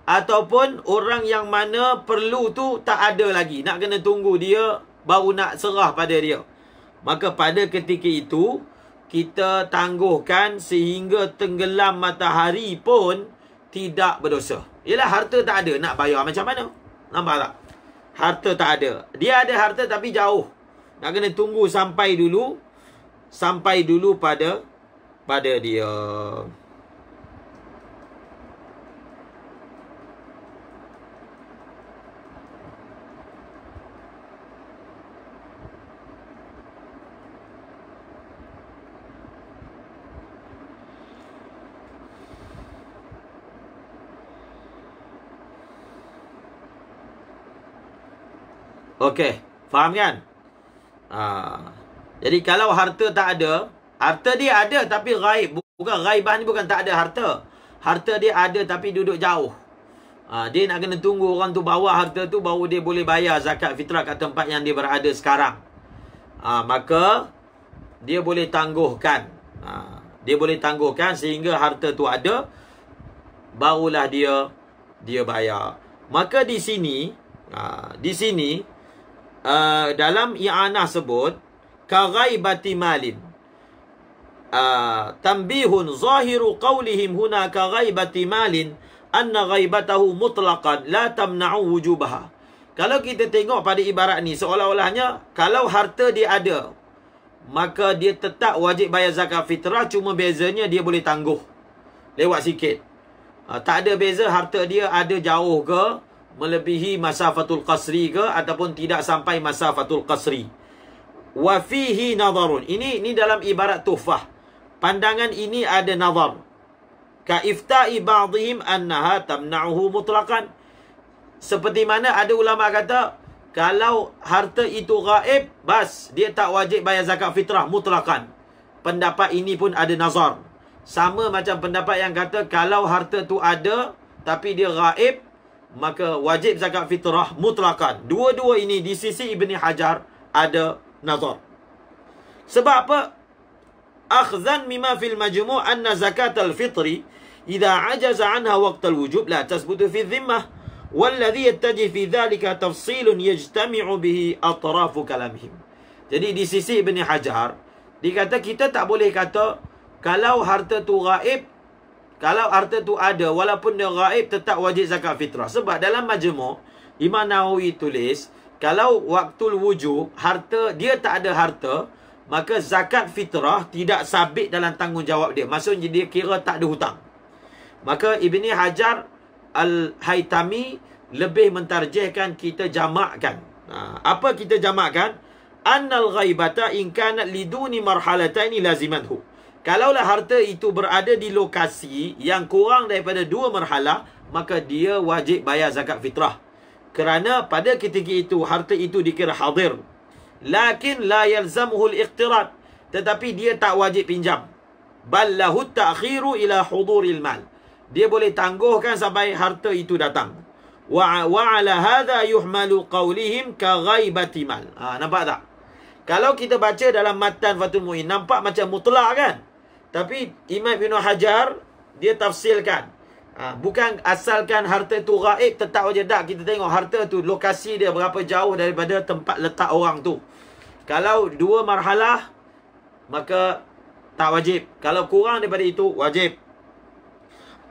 ataupun orang yang mana perlu tu tak ada lagi nak kena tunggu dia baru nak serah pada dia maka pada ketika itu kita tangguhkan sehingga tenggelam matahari pun tidak berdosa ialah harta tak ada nak bayar macam mana nampak tak harta tak ada dia ada harta tapi jauh nak kena tunggu sampai dulu sampai dulu pada pada dia Okey, faham kan? Ha. Jadi kalau harta tak ada, harta dia ada tapi raib. Bukan raibah ni bukan tak ada harta. Harta dia ada tapi duduk jauh. Ha. Dia nak kena tunggu orang tu bawa harta tu baru dia boleh bayar zakat fitrah kat tempat yang dia berada sekarang. Ha. Maka dia boleh tangguhkan. Ha. Dia boleh tangguhkan sehingga harta tu ada. Barulah dia dia bayar. Maka di sini, di sini, uh, dalam i'anah sebut kaghaibati malin uh, ah, tambihun zahiru qawlihim huna kaghaibati malin anna ghaibatahu mutlaqan la tamna'u wujubaha kalau kita tengok pada ibarat ni seolah-olahnya kalau harta dia ada maka dia tetap wajib bayar zakat fitrah cuma bezanya dia boleh tangguh lewat sikit uh, tak ada beza harta dia ada jauh ke melebihi masafatul qasri ke ataupun tidak sampai masafatul qasri. Wa fihi nadharun. Ini ini dalam ibarat tuhfah. Pandangan ini ada nazar. Ka ifta'i ba'dihim annaha tamna'uhu mutlaqan. Seperti mana ada ulama kata kalau harta itu gaib, bas dia tak wajib bayar zakat fitrah mutlaqan. Pendapat ini pun ada nazar. Sama macam pendapat yang kata kalau harta tu ada tapi dia gaib, maka wajib zakat fitrah mutlakan. Dua-dua ini di sisi Ibni Hajar ada nazar. Sebab apa? Akhzan mima fil majmu' anna zakat al fitri idza ajaza anha waqt wujub la tasbutu fi dhimmah walladhi yattaji fi dhalika tafsilun yajtami'u bihi atrafu kalamihim. Jadi di sisi Ibni Hajar dikata kita tak boleh kata kalau harta tu gaib kalau harta tu ada walaupun dia gaib tetap wajib zakat fitrah sebab dalam majmu' Imam Nawawi tulis kalau waktu wujud harta dia tak ada harta maka zakat fitrah tidak sabit dalam tanggungjawab dia maksudnya dia kira tak ada hutang maka Ibni Hajar Al-Haitami lebih mentarjihkan kita jamakkan ha, apa kita jamakkan annal ghaibata in kana liduni marhalataini lazimanhu Kalaulah harta itu berada di lokasi yang kurang daripada dua merhalah, maka dia wajib bayar zakat fitrah. Kerana pada ketika itu, harta itu dikira hadir. Lakin la yalzamuhul iqtirat. Tetapi dia tak wajib pinjam. Ballahut ta'khiru ila huduril mal. Dia boleh tangguhkan sampai harta itu datang. Wa wa ala hadha yuhmalu qawlihim ka ghaibati mal. Ha, nampak tak? Kalau kita baca dalam matan Fatul Mu'in, nampak macam mutlak kan? Tapi Imam Ibn Hajar dia tafsirkan. Ha, bukan asalkan harta tu raib tetap saja tak. Kita tengok harta tu lokasi dia berapa jauh daripada tempat letak orang tu. Kalau dua marhalah maka tak wajib. Kalau kurang daripada itu wajib.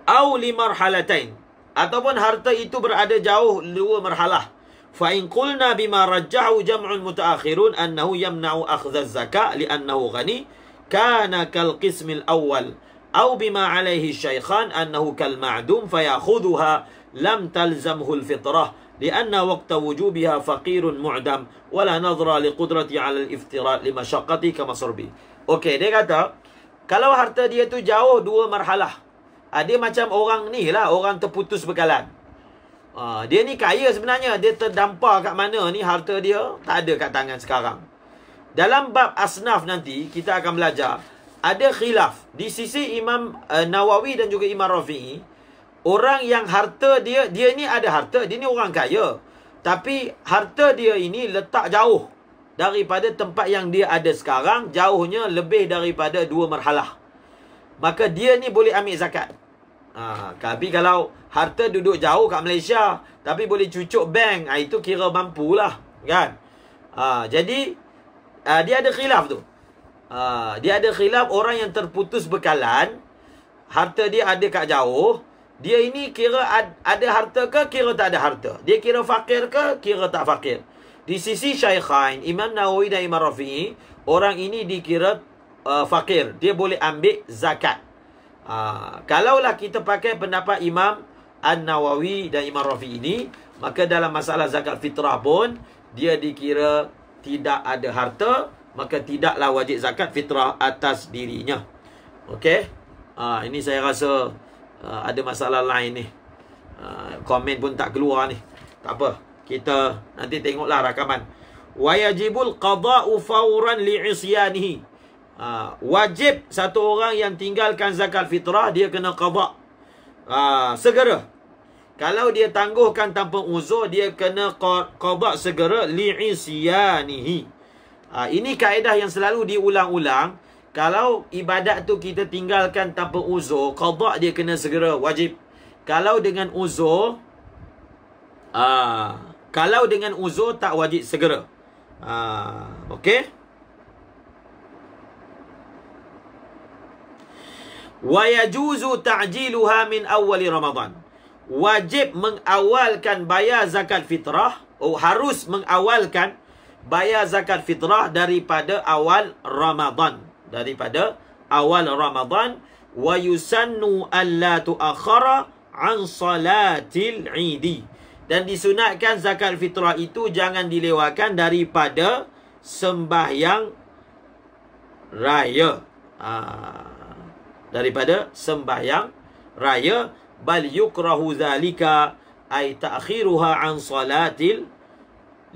Au li marhalatain ataupun harta itu berada jauh dua marhalah. Fa in qulna bima rajahu jam'ul mutaakhirun annahu yamna'u akhdhaz zakat li'annahu ghani kana kal al awal aw bima alaihi syaikhan annahu kal ma'dum fayakhudhuha lam talzamhu al fitrah لأن وقت وجوبها فقير معدم ولا نظرة لقدرتي على الافتراء لمشقتي كمصربي. Okay, dia kata, kalau harta dia tu jauh dua marhalah. Ada ah, macam orang ni lah, orang terputus bekalan. Ah, dia ni kaya sebenarnya. Dia terdampar kat mana ni harta dia, tak ada kat tangan sekarang. Dalam bab asnaf nanti kita akan belajar ada khilaf di sisi Imam uh, Nawawi dan juga Imam Rafi'i orang yang harta dia dia ni ada harta dia ni orang kaya tapi harta dia ini letak jauh daripada tempat yang dia ada sekarang jauhnya lebih daripada dua merhalah maka dia ni boleh ambil zakat ha, tapi kalau harta duduk jauh kat Malaysia tapi boleh cucuk bank ha, itu kira mampulah kan ha, jadi uh, dia ada khilaf tu. Uh, dia ada khilaf orang yang terputus bekalan, harta dia ada kat jauh, dia ini kira ad, ada harta ke kira tak ada harta? Dia kira fakir ke kira tak fakir? Di sisi Syaikhain, Imam Nawawi dan Imam Rafi'i, orang ini dikira uh, fakir. Dia boleh ambil zakat. Uh, kalaulah kita pakai pendapat Imam An-Nawawi dan Imam Rafi'i ini, maka dalam masalah zakat fitrah pun, dia dikira tidak ada harta maka tidaklah wajib zakat fitrah atas dirinya okey ha, ini saya rasa ha, ada masalah lain ni ha, komen pun tak keluar ni tak apa kita nanti tengoklah rakaman wajibul qada'u fauran li'isyanihi ha, wajib satu orang yang tinggalkan zakat fitrah dia kena qada' ha, segera kalau dia tangguhkan tanpa uzur, dia kena qabak segera li'isyanihi. Ha, ini kaedah yang selalu diulang-ulang. Kalau ibadat tu kita tinggalkan tanpa uzur, qabak dia kena segera wajib. Kalau dengan uzur, ha, kalau dengan uzur tak wajib segera. Ha, Okey? Wa yajuzu ta'jiluha min awwali Ramadan wajib mengawalkan bayar zakat fitrah oh, harus mengawalkan bayar zakat fitrah daripada awal Ramadan daripada awal Ramadan wa yusannu alla tuakhara an salatil id dan disunatkan zakat fitrah itu jangan dilewakan daripada sembahyang raya ha, daripada sembahyang raya bal yukrahu zalika ay ta'khiruha an salatil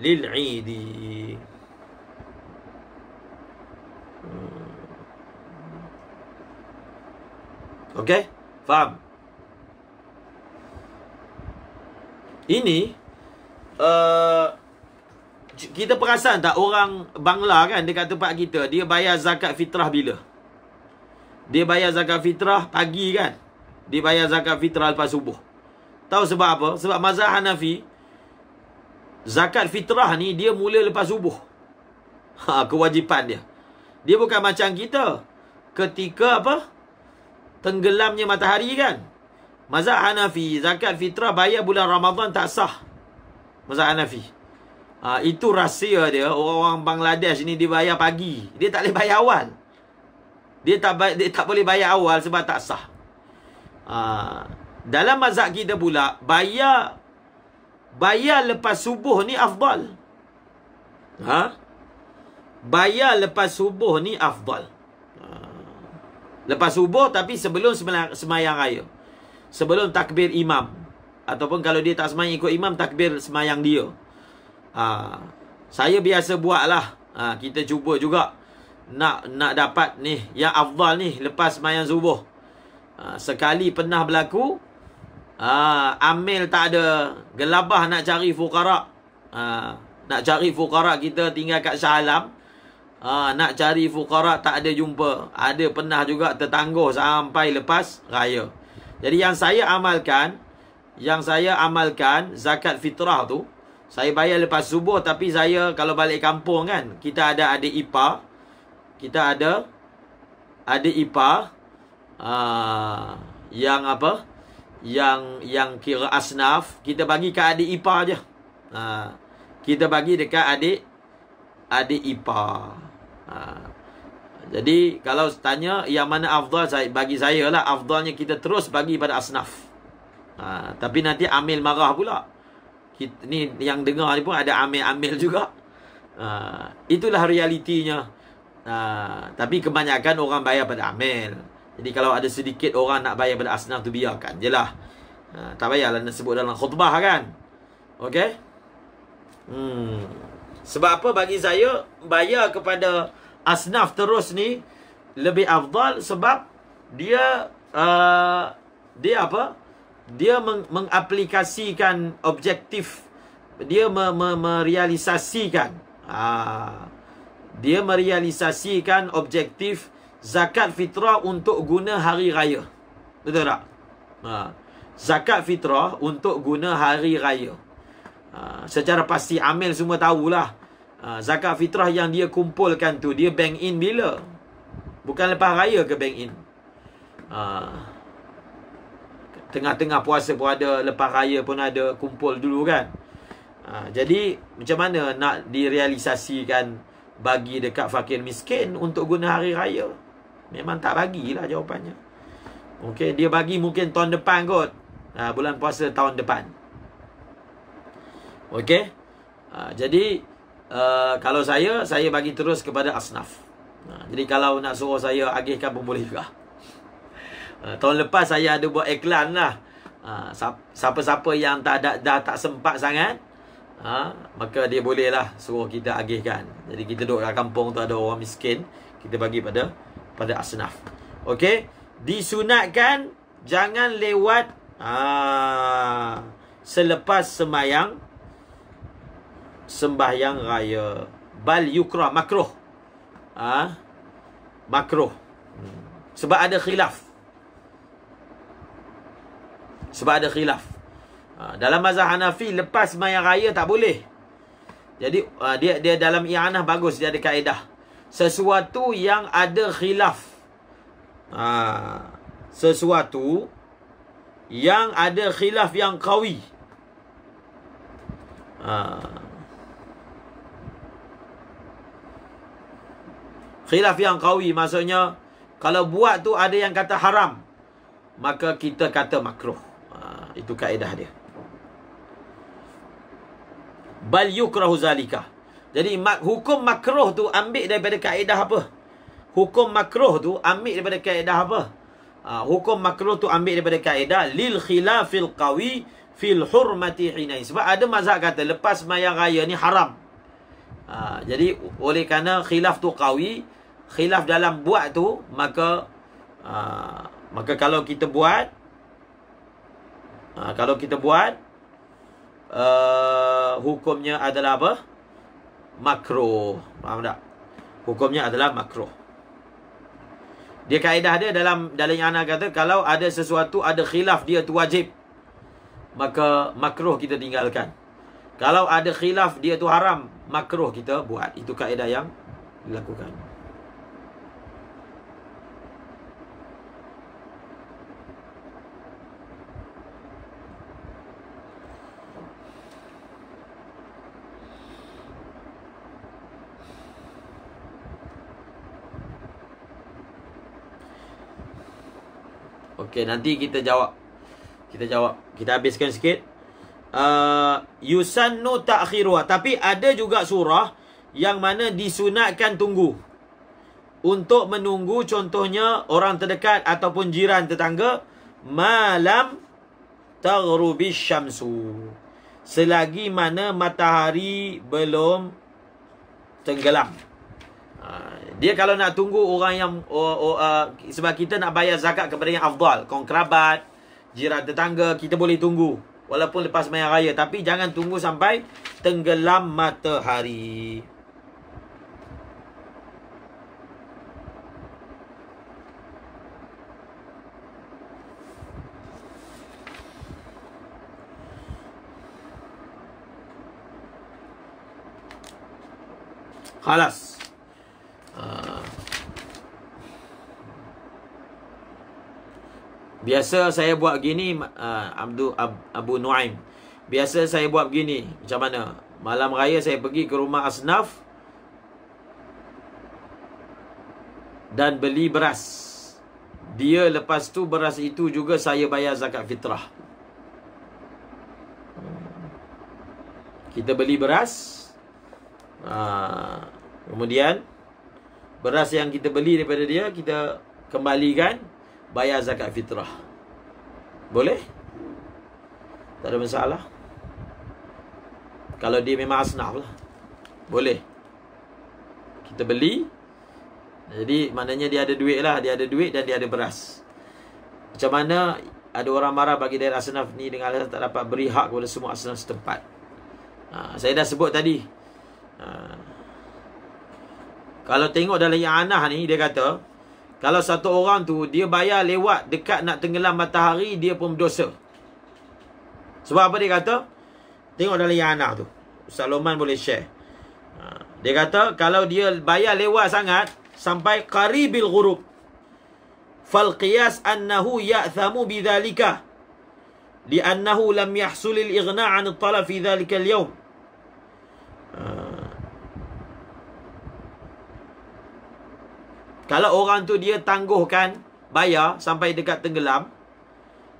lil idi hmm. Okay, faham? Ini uh, kita perasan tak orang Bangla kan dekat tempat kita, dia bayar zakat fitrah bila? Dia bayar zakat fitrah pagi kan? dibayar zakat fitrah lepas subuh. Tahu sebab apa? Sebab mazhab Hanafi zakat fitrah ni dia mula lepas subuh. Ha, kewajipan dia. Dia bukan macam kita. Ketika apa? Tenggelamnya matahari kan? Mazhab Hanafi zakat fitrah bayar bulan Ramadan tak sah. Mazhab Hanafi. Ha, itu rahsia dia orang-orang Bangladesh ni dibayar pagi. Dia tak boleh bayar awal. Dia tak dia tak boleh bayar awal sebab tak sah. Ah, dalam mazhab kita pula bayar bayar lepas subuh ni afdal. Ha? Bayar lepas subuh ni afdal. Ah. Lepas subuh tapi sebelum semayang raya. Sebelum takbir imam. Ataupun kalau dia tak semayang ikut imam, takbir semayang dia. Ha. Saya biasa buatlah. Ha. Kita cuba juga. Nak nak dapat ni. Yang afdal ni. Lepas semayang subuh. Ha, sekali pernah berlaku uh, Amil tak ada gelabah nak cari fukara uh, nak cari fukara kita tinggal kat Shah Alam uh, nak cari fukara tak ada jumpa ada pernah juga tertangguh sampai lepas raya jadi yang saya amalkan yang saya amalkan zakat fitrah tu saya bayar lepas subuh tapi saya kalau balik kampung kan kita ada adik ipar kita ada adik ipar Ah, yang apa yang yang kira asnaf kita bagi ke adik ipa aja uh, kita bagi dekat adik adik ipa uh, ah, jadi kalau tanya yang mana afdal saya bagi saya lah afdalnya kita terus bagi pada asnaf uh, tapi nanti amil marah pula kita, ni yang dengar ni pun ada amil-amil juga Uh, itulah realitinya uh, Tapi kebanyakan orang bayar pada amil jadi kalau ada sedikit orang nak bayar pada asnaf tu biarkan jelah. Ha, tak payahlah nak sebut dalam khutbah kan. okay? Hmm. Sebab apa bagi saya bayar kepada asnaf terus ni lebih afdal sebab dia uh, dia apa? Dia meng mengaplikasikan objektif dia me me merealisasikan. Ha, dia merealisasikan objektif uh, zakat fitrah untuk guna hari raya. Betul tak? Ha. Zakat fitrah untuk guna hari raya. Ha. Secara pasti amil semua tahulah. Ha. Zakat fitrah yang dia kumpulkan tu, dia bank in bila? Bukan lepas raya ke bank in? Ha. Tengah-tengah puasa pun ada, lepas raya pun ada, kumpul dulu kan? Ha. Jadi, macam mana nak direalisasikan bagi dekat fakir miskin untuk guna hari raya? Memang tak bagilah jawapannya. Okey, dia bagi mungkin tahun depan kot. Ha, bulan puasa tahun depan. Okey. Ha, jadi, uh, kalau saya, saya bagi terus kepada Asnaf. Ha, jadi, kalau nak suruh saya agihkan pun boleh juga. Ha, tahun lepas saya ada buat iklan lah. Ha, Siapa-siapa yang tak ada dah tak sempat sangat, ha, maka dia bolehlah suruh kita agihkan. Jadi, kita duduk kat kampung tu ada orang miskin. Kita bagi pada pada asnaf. Okey, disunatkan jangan lewat aa, ah, selepas semayang sembahyang raya. Bal yukrah makruh. Ah makruh. Sebab ada khilaf. Sebab ada khilaf. Aa, ah, dalam mazhab Hanafi lepas sembahyang raya tak boleh. Jadi aa, ah, dia dia dalam i'anah bagus dia ada kaedah sesuatu yang ada khilaf. Ha, sesuatu yang ada khilaf yang kawi. Ha. Khilaf yang kawi maksudnya, kalau buat tu ada yang kata haram, maka kita kata makruh. Ha, itu kaedah dia. Bal yukrahu zalikah. Jadi mak, hukum makruh tu ambil daripada kaedah apa? Hukum makruh tu ambil daripada kaedah apa? Ha, hukum makruh tu ambil daripada kaedah lil khilafil qawi fil hurmati hina. Sebab ada mazhab kata lepas mayang raya ni haram. Ha, jadi oleh kerana khilaf tu qawi, khilaf dalam buat tu, maka ha, maka kalau kita buat ha, kalau kita buat uh, hukumnya adalah apa? makro. Faham tak? Hukumnya adalah makro. Dia kaedah dia dalam dalam yang anak kata kalau ada sesuatu ada khilaf dia tu wajib maka makro kita tinggalkan. Kalau ada khilaf dia tu haram, makro kita buat. Itu kaedah yang dilakukan. Okey, nanti kita jawab. Kita jawab. Kita habiskan sikit. Uh, Yusannu ta'khiruah. Tapi ada juga surah yang mana disunatkan tunggu. Untuk menunggu contohnya orang terdekat ataupun jiran tetangga. Malam taghrubis syamsu. Selagi mana matahari belum tenggelam. Ah, dia kalau nak tunggu orang yang oh, oh, uh, Sebab kita nak bayar zakat kepada yang afdal Kawan kerabat jiran, tetangga Kita boleh tunggu Walaupun lepas maya raya Tapi jangan tunggu sampai Tenggelam matahari خلاص biasa saya buat gini uh, Abdu Ab, Abu Nuaim. Biasa saya buat gini. Macam mana? Malam raya saya pergi ke rumah asnaf dan beli beras. Dia lepas tu beras itu juga saya bayar zakat fitrah. Kita beli beras. Uh, kemudian beras yang kita beli daripada dia kita kembalikan bayar zakat fitrah. Boleh? Tak ada masalah. Kalau dia memang asnaf lah. Boleh. Kita beli. Jadi maknanya dia ada duit lah. Dia ada duit dan dia ada beras. Macam mana ada orang marah bagi dari asnaf ni dengan alasan tak dapat beri hak kepada semua asnaf setempat. Ha, saya dah sebut tadi. Ha, kalau tengok dalam i'anah ni dia kata kalau satu orang tu dia bayar lewat dekat nak tenggelam matahari dia pun berdosa. Sebab apa dia kata? Tengok dalam Yana tu. Ustaz Loman boleh share. Ha, dia kata kalau dia bayar lewat sangat sampai qaribil ghurub fal qiyas annahu ya'thamu bidzalika li annahu lam yahsulil igna'an talab fi dzalika al-yawm. Ha, Kalau orang tu dia tangguhkan bayar sampai dekat tenggelam,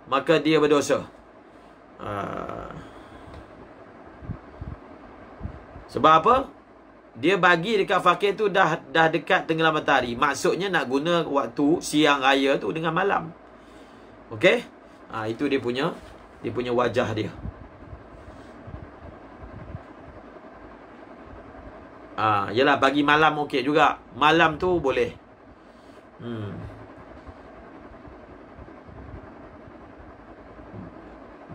maka dia berdosa. Uh, sebab apa? Dia bagi dekat fakir tu dah dah dekat tenggelam matahari. Maksudnya nak guna waktu siang raya tu dengan malam. Okey? Uh, itu dia punya dia punya wajah dia. Ah, uh, yalah bagi malam okey juga. Malam tu boleh. Hmm.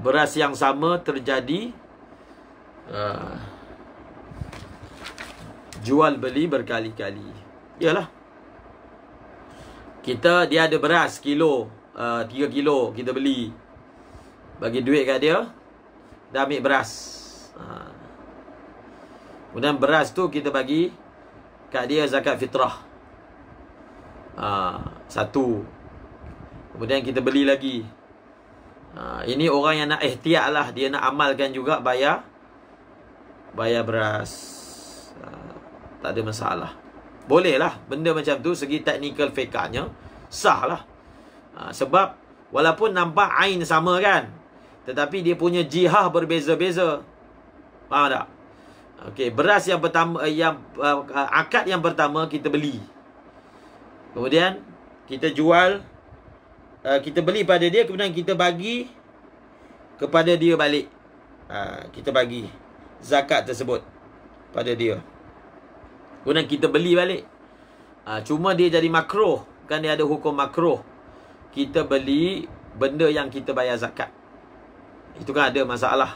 Beras yang sama terjadi uh, jual beli berkali-kali. Iyalah. Kita dia ada beras kilo, uh, kilo kita beli. Bagi duit kat dia, dia ambil beras. Uh. Kemudian beras tu kita bagi kat dia zakat fitrah ha, Satu Kemudian kita beli lagi ha, Ini orang yang nak ihtiak lah Dia nak amalkan juga bayar Bayar beras ha, Tak ada masalah Boleh lah benda macam tu Segi teknikal fekanya Sah lah ha, Sebab walaupun nampak Ain sama kan Tetapi dia punya jihah berbeza-beza Faham tak? Okey, beras yang pertama yang uh, akad yang pertama kita beli. Kemudian kita jual uh, Kita beli pada dia Kemudian kita bagi Kepada dia balik uh, Kita bagi zakat tersebut Pada dia Kemudian kita beli balik uh, Cuma dia jadi makro Kan dia ada hukum makro Kita beli benda yang kita bayar zakat Itu kan ada masalah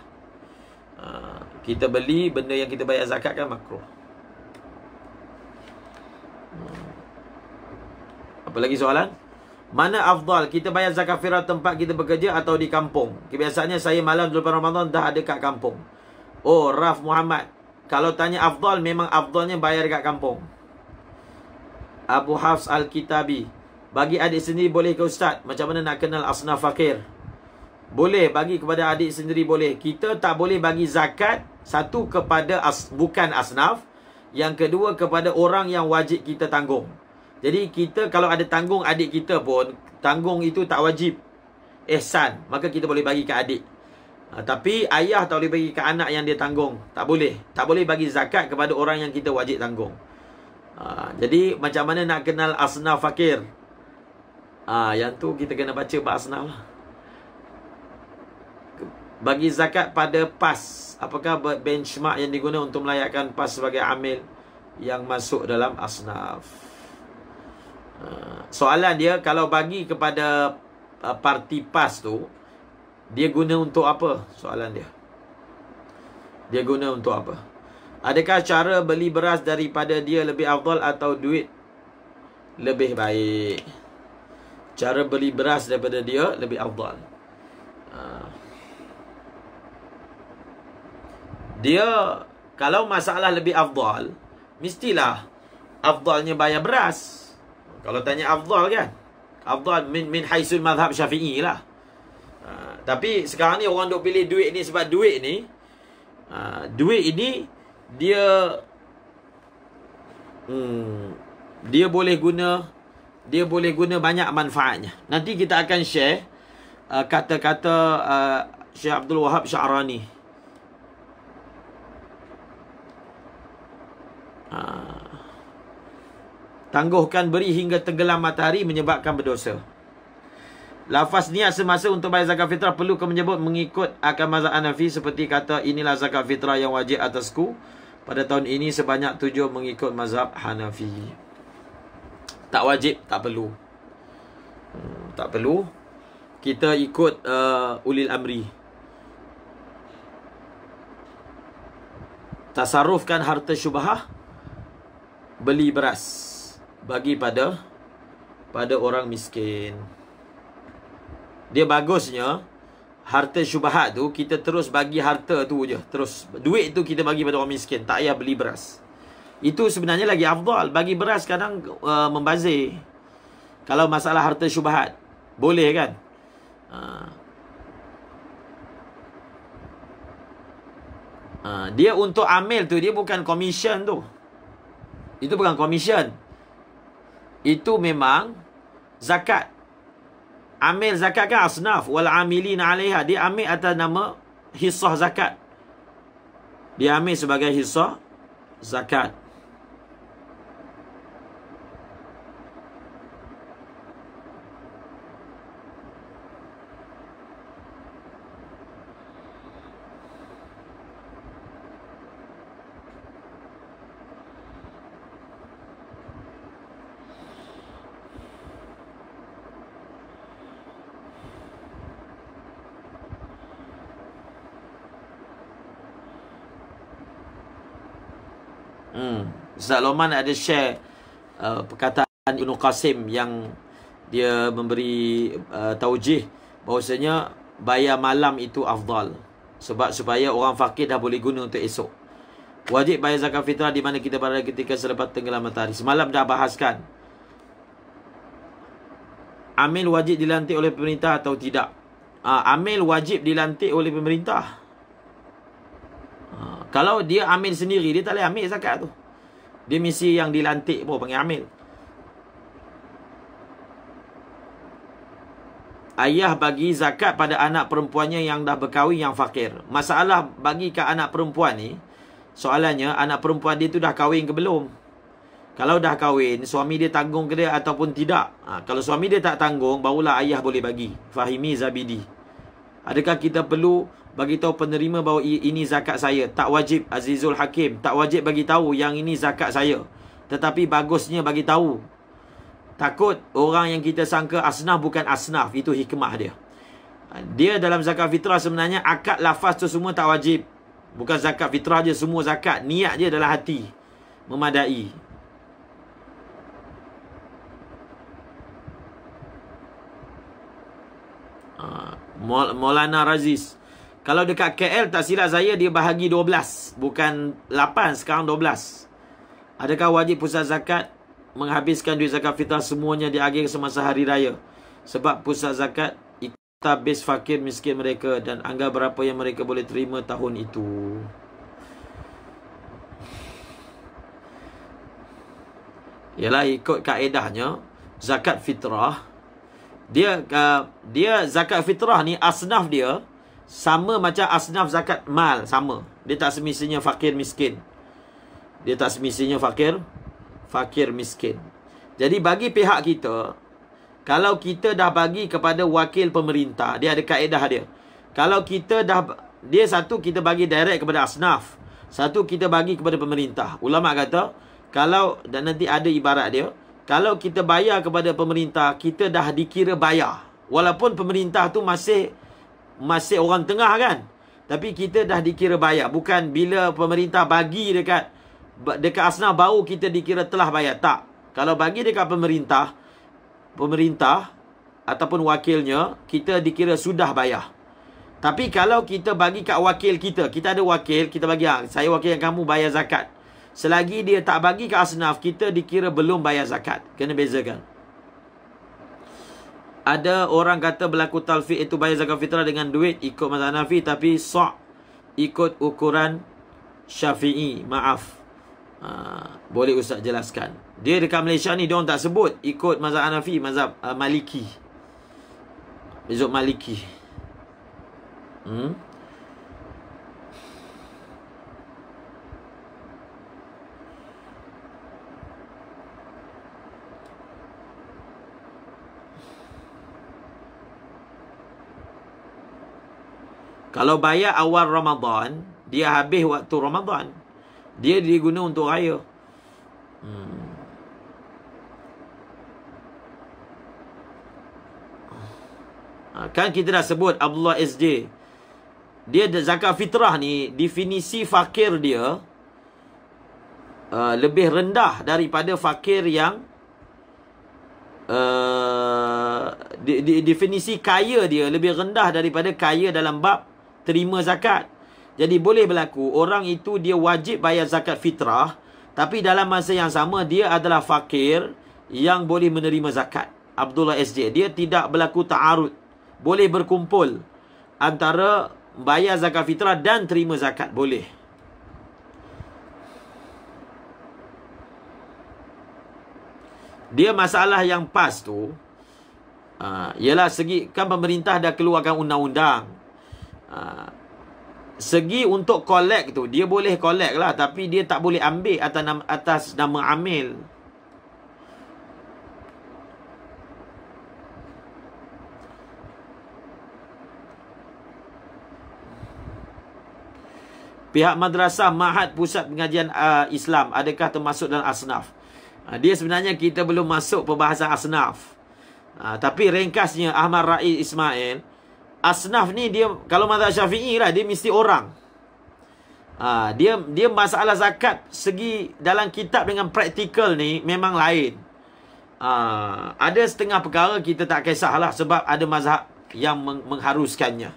uh, Kita beli benda yang kita bayar zakat kan makro hmm. Apa lagi soalan? Mana afdal kita bayar zakat fitrah tempat kita bekerja atau di kampung? Kebiasaannya saya malam bulan Ramadan dah ada kat kampung. Oh, Raf Muhammad. Kalau tanya afdal memang afdalnya bayar dekat kampung. Abu Hafs Al-Kitabi. Bagi adik sendiri boleh ke ustaz? Macam mana nak kenal asnaf fakir? Boleh bagi kepada adik sendiri boleh. Kita tak boleh bagi zakat satu kepada as bukan asnaf, yang kedua kepada orang yang wajib kita tanggung. Jadi kita kalau ada tanggung adik kita pun Tanggung itu tak wajib Ihsan Maka kita boleh bagi ke adik ha, Tapi ayah tak boleh bagi ke anak yang dia tanggung Tak boleh Tak boleh bagi zakat kepada orang yang kita wajib tanggung ha, Jadi macam mana nak kenal asnaf fakir ha, Yang tu kita kena baca bahas asna lah Bagi zakat pada pas Apakah benchmark yang digunakan untuk melayakkan pas sebagai amil Yang masuk dalam asnaf? soalan dia kalau bagi kepada uh, parti PAS tu dia guna untuk apa soalan dia dia guna untuk apa adakah cara beli beras daripada dia lebih afdal atau duit lebih baik cara beli beras daripada dia lebih afdal uh. Dia kalau masalah lebih afdal mestilah afdalnya bayar beras. Kalau tanya afdal kan? Afdal min, min haisul madhab syafi'i lah. Ha, tapi sekarang ni orang duk pilih duit ni sebab duit ni. Ha, duit ini dia... Hmm, dia boleh guna... Dia boleh guna banyak manfaatnya. Nanti kita akan share... Ah, kata-kata uh, uh, Syekh Abdul Wahab Sya'rani Haa Tangguhkan beri hingga tenggelam matahari menyebabkan berdosa. Lafaz niat semasa untuk bayar zakat fitrah perlu ke menyebut mengikut akan mazhab Hanafi seperti kata inilah zakat fitrah yang wajib atasku pada tahun ini sebanyak tujuh mengikut mazhab Hanafi. Tak wajib, tak perlu. Hmm, tak perlu. Kita ikut uh, ulil amri. Tasarufkan harta syubhah beli beras bagi pada pada orang miskin. Dia bagusnya harta syubhat tu kita terus bagi harta tu je, terus duit tu kita bagi pada orang miskin, tak payah beli beras. Itu sebenarnya lagi afdal. Bagi beras kadang uh, membazir. Kalau masalah harta syubhat, boleh kan? Uh. Uh, dia untuk amil tu dia bukan komisen tu. Itu bukan komisen itu memang zakat. Amil zakat kan asnaf wal amilin 'alaiha dia ambil atas nama hissah zakat. Dia ambil sebagai hissah zakat. Ustaz Loman ada share uh, perkataan Ibnu Qasim yang dia memberi uh, taujih bahawasanya bayar malam itu afdal sebab supaya orang fakir dah boleh guna untuk esok. Wajib bayar zakat fitrah di mana kita berada ketika selepas tenggelam matahari. Semalam dah bahaskan. Amil wajib dilantik oleh pemerintah atau tidak? Uh, amil wajib dilantik oleh pemerintah. Ah, kalau dia amil sendiri, dia tak boleh ambil zakat tu. Dia mesti yang dilantik pun panggil Amil. Ayah bagi zakat pada anak perempuannya yang dah berkahwin yang fakir. Masalah bagi ke anak perempuan ni, soalannya anak perempuan dia tu dah kahwin ke belum? Kalau dah kahwin, suami dia tanggung ke dia ataupun tidak? Ha, kalau suami dia tak tanggung, barulah ayah boleh bagi. Fahimi Zabidi. Adakah kita perlu bagi tahu penerima bahawa ini zakat saya. Tak wajib Azizul Hakim, tak wajib bagi tahu yang ini zakat saya. Tetapi bagusnya bagi tahu. Takut orang yang kita sangka asnaf bukan asnaf, itu hikmah dia. Dia dalam zakat fitrah sebenarnya akad lafaz tu semua tak wajib. Bukan zakat fitrah dia semua zakat, niat dia dalam hati memadai. Ah, Maulana Razis kalau dekat KL tak silap saya dia bahagi 12 Bukan 8 sekarang 12 Adakah wajib pusat zakat Menghabiskan duit zakat fitrah semuanya di akhir semasa hari raya Sebab pusat zakat Ikta bis fakir miskin mereka Dan anggap berapa yang mereka boleh terima tahun itu Yalah ikut kaedahnya Zakat fitrah dia uh, dia zakat fitrah ni asnaf dia sama macam asnaf zakat mal Sama Dia tak semisinya fakir miskin Dia tak semisinya fakir Fakir miskin Jadi bagi pihak kita Kalau kita dah bagi kepada wakil pemerintah Dia ada kaedah dia Kalau kita dah Dia satu kita bagi direct kepada asnaf Satu kita bagi kepada pemerintah Ulama kata Kalau dan nanti ada ibarat dia Kalau kita bayar kepada pemerintah Kita dah dikira bayar Walaupun pemerintah tu masih masih orang tengah kan. Tapi kita dah dikira bayar. Bukan bila pemerintah bagi dekat dekat asna baru kita dikira telah bayar. Tak. Kalau bagi dekat pemerintah, pemerintah ataupun wakilnya, kita dikira sudah bayar. Tapi kalau kita bagi kat wakil kita, kita ada wakil, kita bagi, ha, saya wakil yang kamu bayar zakat. Selagi dia tak bagi kat asnaf, kita dikira belum bayar zakat. Kena bezakan ada orang kata berlaku talfiq itu bayar zakat fitrah dengan duit ikut mazhab Hanafi tapi sok ikut ukuran Syafi'i. Maaf. Ha, boleh ustaz jelaskan. Dia dekat Malaysia ni dia orang tak sebut ikut mazhab Hanafi, mazhab uh, Maliki. Mazhab Maliki. Hmm? Kalau bayar awal Ramadan, dia habis waktu Ramadan. Dia diguna untuk raya. Hmm. Ah, kan kita dah sebut Abdullah SJ. Dia zakat fitrah ni, definisi fakir dia uh, lebih rendah daripada fakir yang uh, di, di, definisi kaya dia lebih rendah daripada kaya dalam bab terima zakat. Jadi boleh berlaku orang itu dia wajib bayar zakat fitrah tapi dalam masa yang sama dia adalah fakir yang boleh menerima zakat. Abdullah SJ dia tidak berlaku taarud. Boleh berkumpul antara bayar zakat fitrah dan terima zakat boleh. Dia masalah yang pas tu uh, Ialah segi Kan pemerintah dah keluarkan undang-undang Ah, segi untuk collect tu dia boleh collect lah tapi dia tak boleh ambil atas nama, atas nama amil pihak madrasah mahat pusat pengajian uh, Islam adakah termasuk dalam asnaf ah, dia sebenarnya kita belum masuk pembahasan asnaf uh, tapi ringkasnya Ahmad Rais Ismail asnaf ni dia kalau mazhab syafi'i lah dia mesti orang. Ha, dia dia masalah zakat segi dalam kitab dengan praktikal ni memang lain. Ha, ada setengah perkara kita tak lah sebab ada mazhab yang meng mengharuskannya.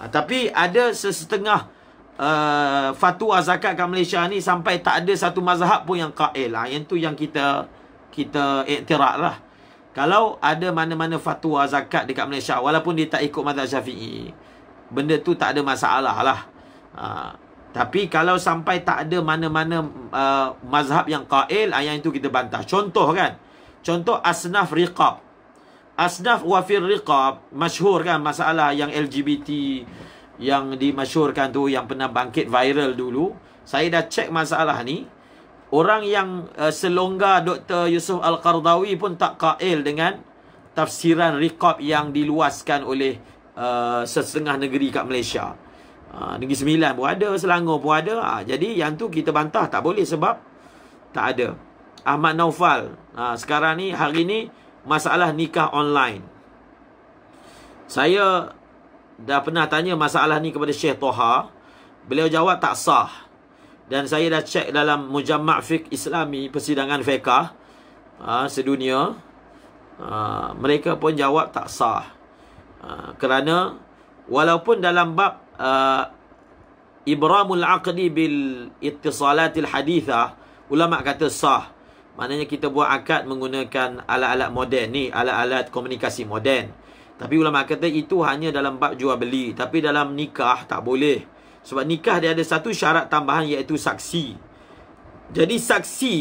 Ha, tapi ada sesetengah uh, fatwa zakat kat Malaysia ni sampai tak ada satu mazhab pun yang qail. Ha, yang tu yang kita kita iktiraf lah. Kalau ada mana-mana fatwa zakat dekat Malaysia Walaupun dia tak ikut mazhab syafi'i Benda tu tak ada masalah lah ha. Tapi kalau sampai tak ada mana-mana uh, mazhab yang qail ah, Yang itu kita bantah Contoh kan Contoh asnaf riqab Asnaf wafir riqab Masyur kan masalah yang LGBT Yang dimasyurkan tu Yang pernah bangkit viral dulu Saya dah cek masalah ni Orang yang uh, selonggar Dr. Yusuf Al-Qardawi pun tak kail dengan tafsiran rekod yang diluaskan oleh uh, eh, sesengah negeri kat Malaysia. Uh, negeri Sembilan pun ada, Selangor pun ada. Uh, jadi yang tu kita bantah tak boleh sebab tak ada. Ahmad Naufal, uh, sekarang ni hari ni masalah nikah online. Saya dah pernah tanya masalah ni kepada Syekh Toha. Beliau jawab tak sah. Dan saya dah cek dalam Mujamak Fiqh Islami Persidangan Fekah ha, ah, Sedunia ha, Mereka pun jawab tak sah ha, Kerana Walaupun dalam bab ha, Ibramul Aqdi Bil Ittisalatil hadithah Ulama' kata sah Maknanya kita buat akad menggunakan Alat-alat moden ni, alat-alat komunikasi moden. Tapi ulama' kata itu Hanya dalam bab jual beli Tapi dalam nikah tak boleh sebab nikah dia ada satu syarat tambahan iaitu saksi. Jadi saksi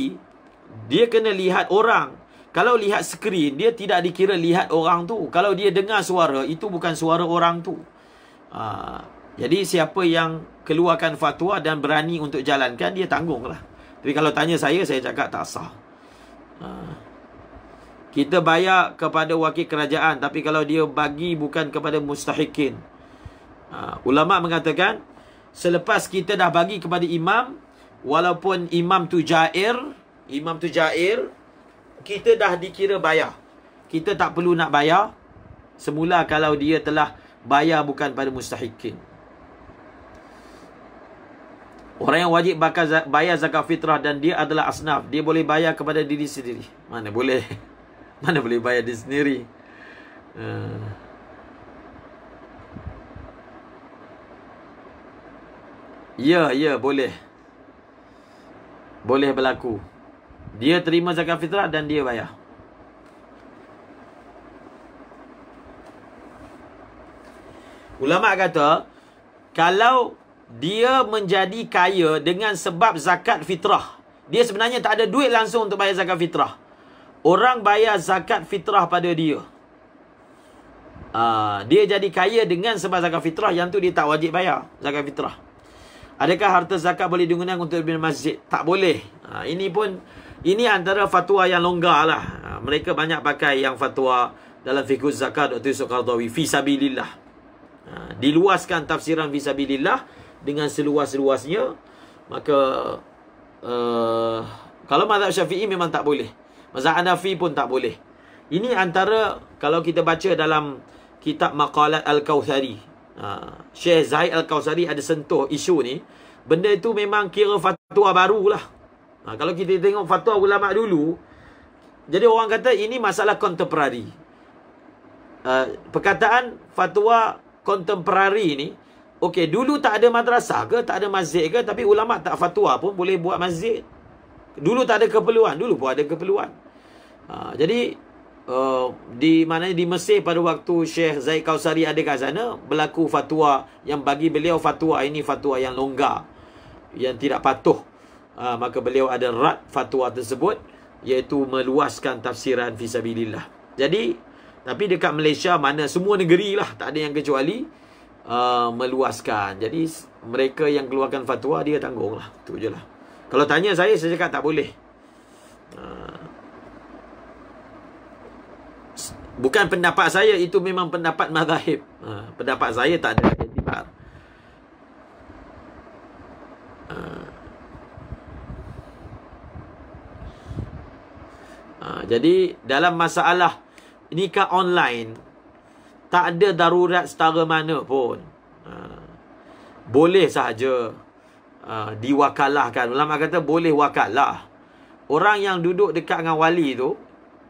dia kena lihat orang. Kalau lihat skrin dia tidak dikira lihat orang tu. Kalau dia dengar suara itu bukan suara orang tu. Uh, jadi siapa yang keluarkan fatwa dan berani untuk jalankan dia tanggung lah. Tapi kalau tanya saya saya cakap tak sah. Uh, kita bayar kepada wakil kerajaan tapi kalau dia bagi bukan kepada mustahikin. Uh, ulama mengatakan selepas kita dah bagi kepada imam walaupun imam tu jair imam tu jair kita dah dikira bayar kita tak perlu nak bayar semula kalau dia telah bayar bukan pada mustahikin orang yang wajib bakal bayar zakat fitrah dan dia adalah asnaf dia boleh bayar kepada diri sendiri mana boleh mana boleh bayar diri sendiri uh. Ya, ya, boleh. Boleh berlaku. Dia terima zakat fitrah dan dia bayar. Ulama kata, kalau dia menjadi kaya dengan sebab zakat fitrah, dia sebenarnya tak ada duit langsung untuk bayar zakat fitrah. Orang bayar zakat fitrah pada dia. Uh, dia jadi kaya dengan sebab zakat fitrah yang tu dia tak wajib bayar zakat fitrah. Adakah harta zakat boleh digunakan untuk bina masjid? Tak boleh. Ha, ini pun, ini antara fatwa yang longgar lah. Ha, mereka banyak pakai yang fatwa dalam fikus zakat Dr. Yusuf Qardawi. Fisabilillah. Ha, diluaskan tafsiran Fisabilillah dengan seluas-luasnya. Maka, uh, kalau mazhab syafi'i memang tak boleh. Mazhab Hanafi pun tak boleh. Ini antara, kalau kita baca dalam kitab Maqalat Al-Kawthari. Ha. Syekh Zaid Al-Kawsari ada sentuh isu ni. Benda tu memang kira fatwa baru lah. Ha, kalau kita tengok fatwa ulama' dulu. Jadi orang kata ini masalah kontemporari. Uh, perkataan fatwa kontemporari ni. Okey, dulu tak ada madrasah ke, tak ada masjid ke. Tapi ulama' tak fatwa pun boleh buat masjid. Dulu tak ada keperluan. Dulu pun ada keperluan. Ha, jadi Uh, di mana di Mesir pada waktu Syekh Zaid Kausari ada kat sana berlaku fatwa yang bagi beliau fatwa ini fatwa yang longgar yang tidak patuh uh, maka beliau ada rat fatwa tersebut iaitu meluaskan tafsiran fisabilillah jadi tapi dekat Malaysia mana semua negeri lah tak ada yang kecuali uh, meluaskan jadi mereka yang keluarkan fatwa dia tanggung lah tu je lah kalau tanya saya saya cakap tak boleh uh, Bukan pendapat saya itu memang pendapat mazhab. Ha, pendapat saya tak ada etibar. Ha. Ha, jadi dalam masalah nikah online tak ada darurat setara mana pun. Ha. Boleh sahaja ha, diwakalahkan. Ulama kata boleh wakalah. Orang yang duduk dekat dengan wali tu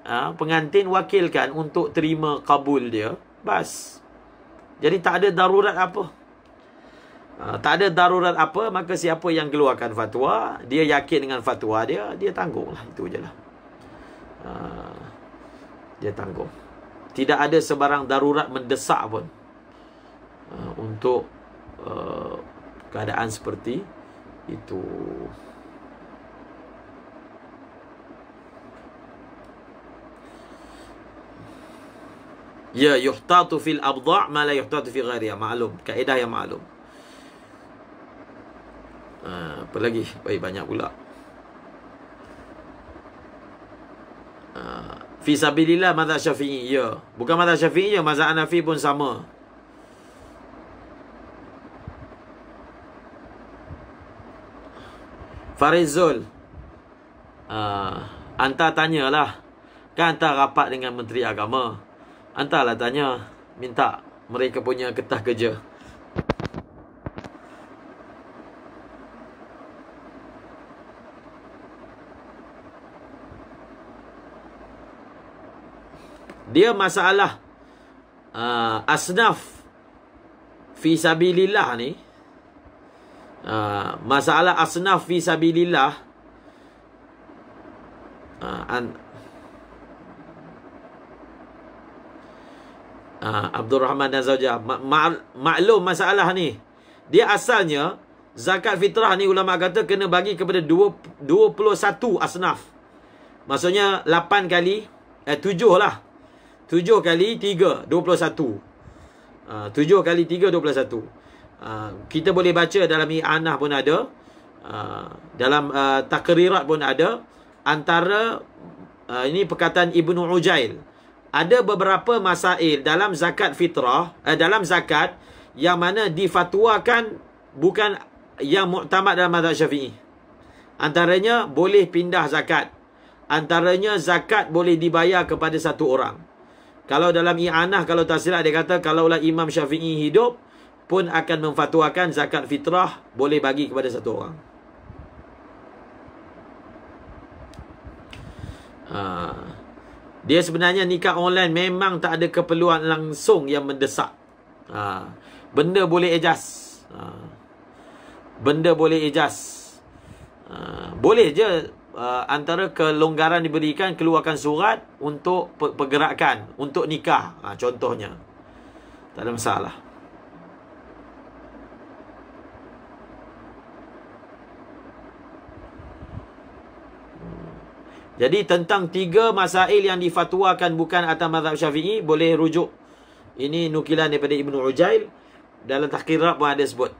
ha, pengantin wakilkan untuk terima kabul dia. Bas. Jadi tak ada darurat apa. Ha, tak ada darurat apa, maka siapa yang keluarkan fatwa, dia yakin dengan fatwa dia, dia tanggung lah. Itu je lah. Ha, dia tanggung. Tidak ada sebarang darurat mendesak pun. Ha, untuk uh, keadaan seperti itu. Itu. Ya yuhtatu fil abda' ma la yuhtatu fi ghairiha. Ya, maklum, kaedah yang maklum. Uh, ha, apa lagi? Baik banyak pula. Uh, fi sabilillah mazhab Syafi'i. Ya. Bukan mazhab Syafi'i je, ya, mazhab Hanafi pun sama. Farizul. Uh, ha, anta tanyalah. Kan anta rapat dengan Menteri Agama. Hantarlah tanya Minta mereka punya ketah kerja Dia masalah uh, Asnaf Fisabilillah ni uh, Masalah asnaf Fisabilillah uh, uh, ah, Abdul Rahman dan Zawja maklum masalah ni dia asalnya zakat fitrah ni ulama kata kena bagi kepada 21 asnaf maksudnya 8 kali eh 7 lah 7 kali 3 21 uh, 7 kali 3 21 uh, kita boleh baca dalam i'anah pun ada uh, dalam uh, takrirat pun ada antara uh, ini perkataan Ibnu Ujail ada beberapa masail dalam zakat fitrah eh, dalam zakat yang mana difatwakan bukan yang muktamad dalam mazhab Syafi'i. Antaranya boleh pindah zakat. Antaranya zakat boleh dibayar kepada satu orang. Kalau dalam i'anah kalau tak silap dia kata kalaulah Imam Syafi'i hidup pun akan memfatwakan zakat fitrah boleh bagi kepada satu orang. Ah dia sebenarnya nikah online memang tak ada keperluan langsung yang mendesak. Ha. Benda boleh adjust. Ha. Benda boleh adjust. Ha. Boleh je ha. antara kelonggaran diberikan, keluarkan surat untuk pergerakan, untuk nikah ha. contohnya. Tak ada masalah. Jadi tentang tiga masail yang difatwakan bukan atas mazhab syafi'i boleh rujuk. Ini nukilan daripada ibnu Ujail. Dalam tahkirat pun ada sebut.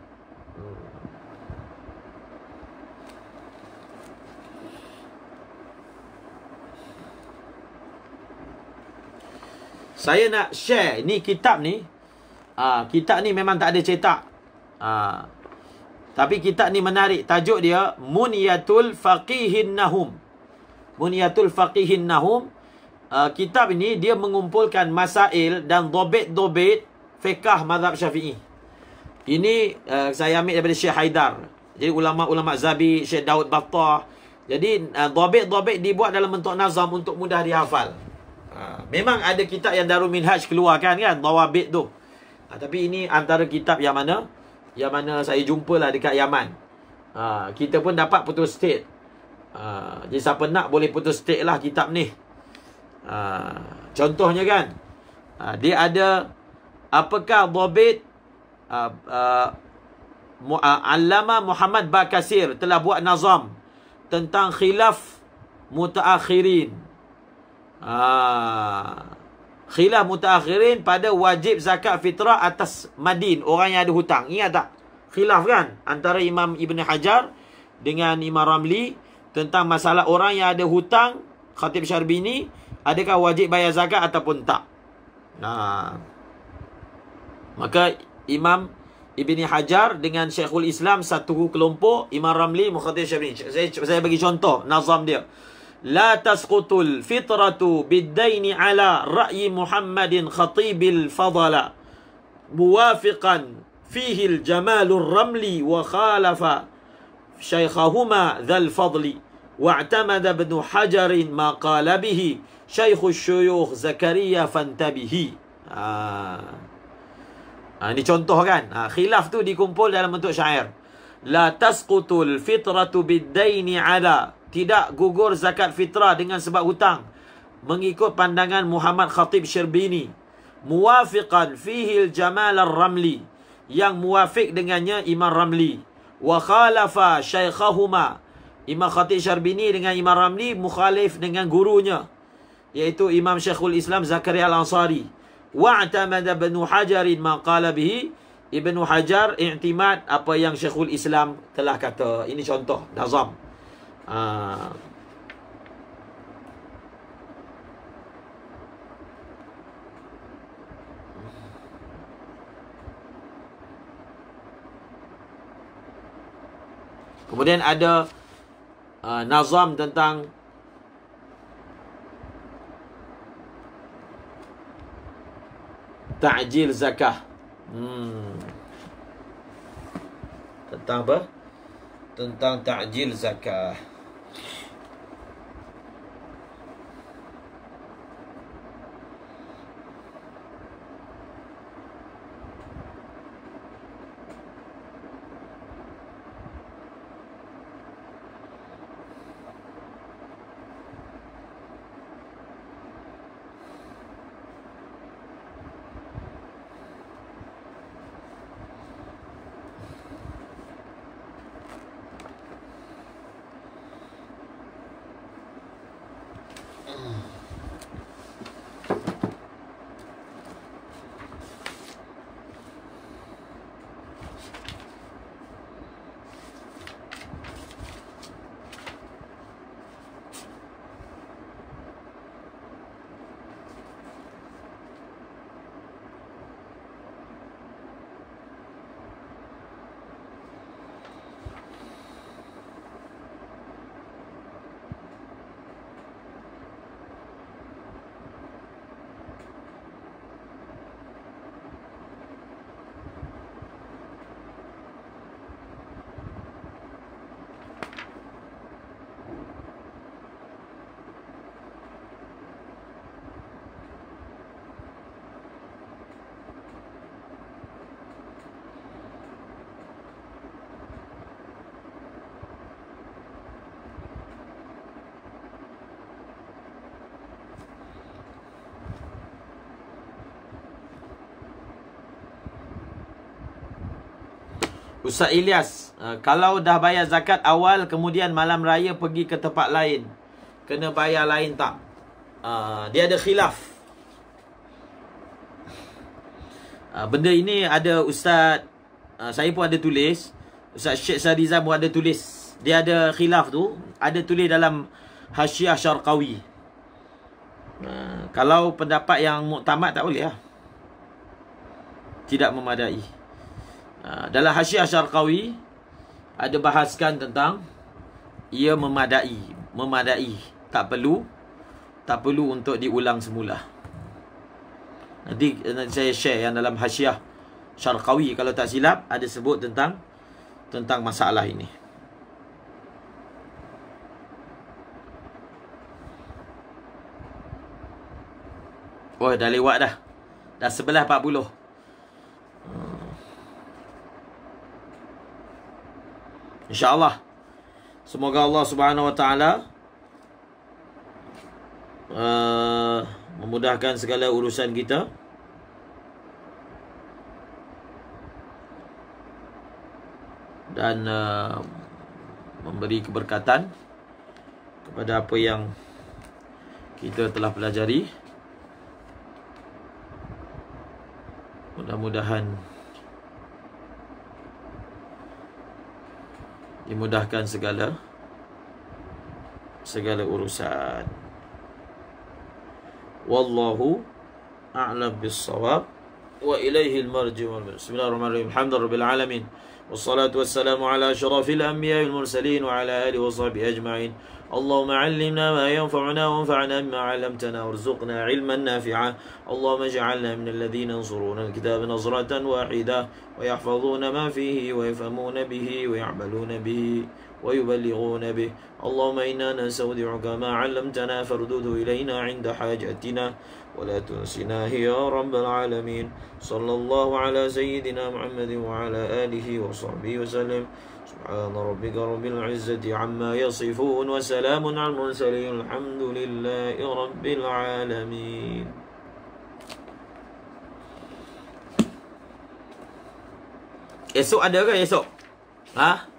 Saya nak share ni kitab ni. Aa, ah, kitab ni memang tak ada cetak. Aa, ah, tapi kitab ni menarik. Tajuk dia, Munyatul Faqihin Nahum. Bunyatul Faqihin Nahum. Uh, kitab ini dia mengumpulkan masail dan dobet dobet fiqah mazhab syafi'i. Ini uh, saya ambil daripada Syekh Haidar. Jadi ulama-ulama Zabi, Syekh Daud Battah. Jadi uh, dobet dobit dibuat dalam bentuk nazam untuk mudah dihafal. Uh, memang ada kitab yang Darul Minhaj keluarkan kan, dawabit tu. Uh, tapi ini antara kitab yang mana? Yang mana saya jumpalah dekat Yaman. Uh, kita pun dapat putus state. Ah, jadi siapa nak boleh putus stick lah kitab ni. Ha, contohnya kan. Ha, dia ada apakah dhabit uh, Alama Muhammad Bakasir telah buat nazam tentang khilaf mutaakhirin. khilaf mutaakhirin pada wajib zakat fitrah atas madin orang yang ada hutang. Ingat tak? Khilaf kan antara Imam Ibn Hajar dengan Imam Ramli tentang masalah orang yang ada hutang khatib syarbini, adakah wajib bayar zakat ataupun tak nah maka imam Ibni Hajar dengan Syekhul Islam satu kelompok Imam Ramli Mukhtar syarbini. saya saya bagi contoh nazam dia لا تسقط الفطرة بالدين على رأي محمد خطيب الفضل موافقا فيه الجمال الرملي وخالف شيخهما ذا Fadli, واعتمد ابن Hajar ما قال به شيخ الشيوخ زكريا فانتبه آه. ini contoh kan ha, khilaf tu dikumpul dalam bentuk syair la tasqutul fitratu biddaini ala tidak gugur zakat fitrah dengan sebab hutang mengikut pandangan Muhammad Khatib Syirbini muwafiqan fihi al-jamal ar-ramli yang muafik dengannya Imam Ramli wa khalafa Shaykhahuma Imam Khatib Syarbini dengan Imam Ramli mukhalif dengan gurunya iaitu Imam Syekhul Islam Zakaria Al-Ansari wa atamada Ibnu Hajar ma qala bihi Ibnu Hajar i'timad apa yang Syekhul Islam telah kata ini contoh nazam ah, Kemudian ada uh, nazam tentang ta'jil zakah. Hmm. Tentang apa? Tentang ta'jil zakah. Ustaz Ilyas, eh, kalau dah bayar zakat awal kemudian malam raya pergi ke tempat lain, kena bayar lain tak? Eh, dia ada khilaf. Eh, benda ini ada Ustaz, saya pun ada tulis. Ustaz Syed Sariza pun ada tulis. Dia ada khilaf tu, ada tulis dalam Hashiyah Syarqawi. kalau pendapat yang muktamad tak boleh lah. Tidak memadai. Ah, dalam Hasyiah Syarqawi ada bahaskan tentang ia memadai, memadai tak perlu tak perlu untuk diulang semula. Nanti, nanti saya share yang dalam Hasyiah Syarqawi kalau tak silap ada sebut tentang tentang masalah ini. Oh, dah lewat dah. Dah sebelah 40. Hmm. InsyaAllah Semoga Allah subhanahu wa ta'ala uh, Memudahkan segala urusan kita Dan uh, Memberi keberkatan Kepada apa yang Kita telah pelajari Mudah-mudahan Mudah-mudahan dimudahkan segala segala urusan wallahu a'lam bis-shawab wa ilayhi al-marji' bismillahirrahmanirrahim alhamdulillahi alamin والصلاة والسلام على شرف الأنبياء والمرسلين وعلى آله وصحبه أجمعين اللهم علمنا ما ينفعنا وانفعنا بما علمتنا وارزقنا علما نافعا اللهم اجعلنا من الذين ينصرون الكتاب نصرة واحدة ويحفظون ما فيه ويفهمون به ويعملون به ويبلغون به اللهم إنا نستودعك ما علمتنا فردده إلينا عند حاجتنا ولا تنسناه يا رب العالمين صلى الله على سيدنا محمد وعلى آله وصحبه وسلم سبحان ربك رب العزة عما يصفون وسلام على المرسلين الحمد لله رب العالمين Esok ada ke esok? Ha?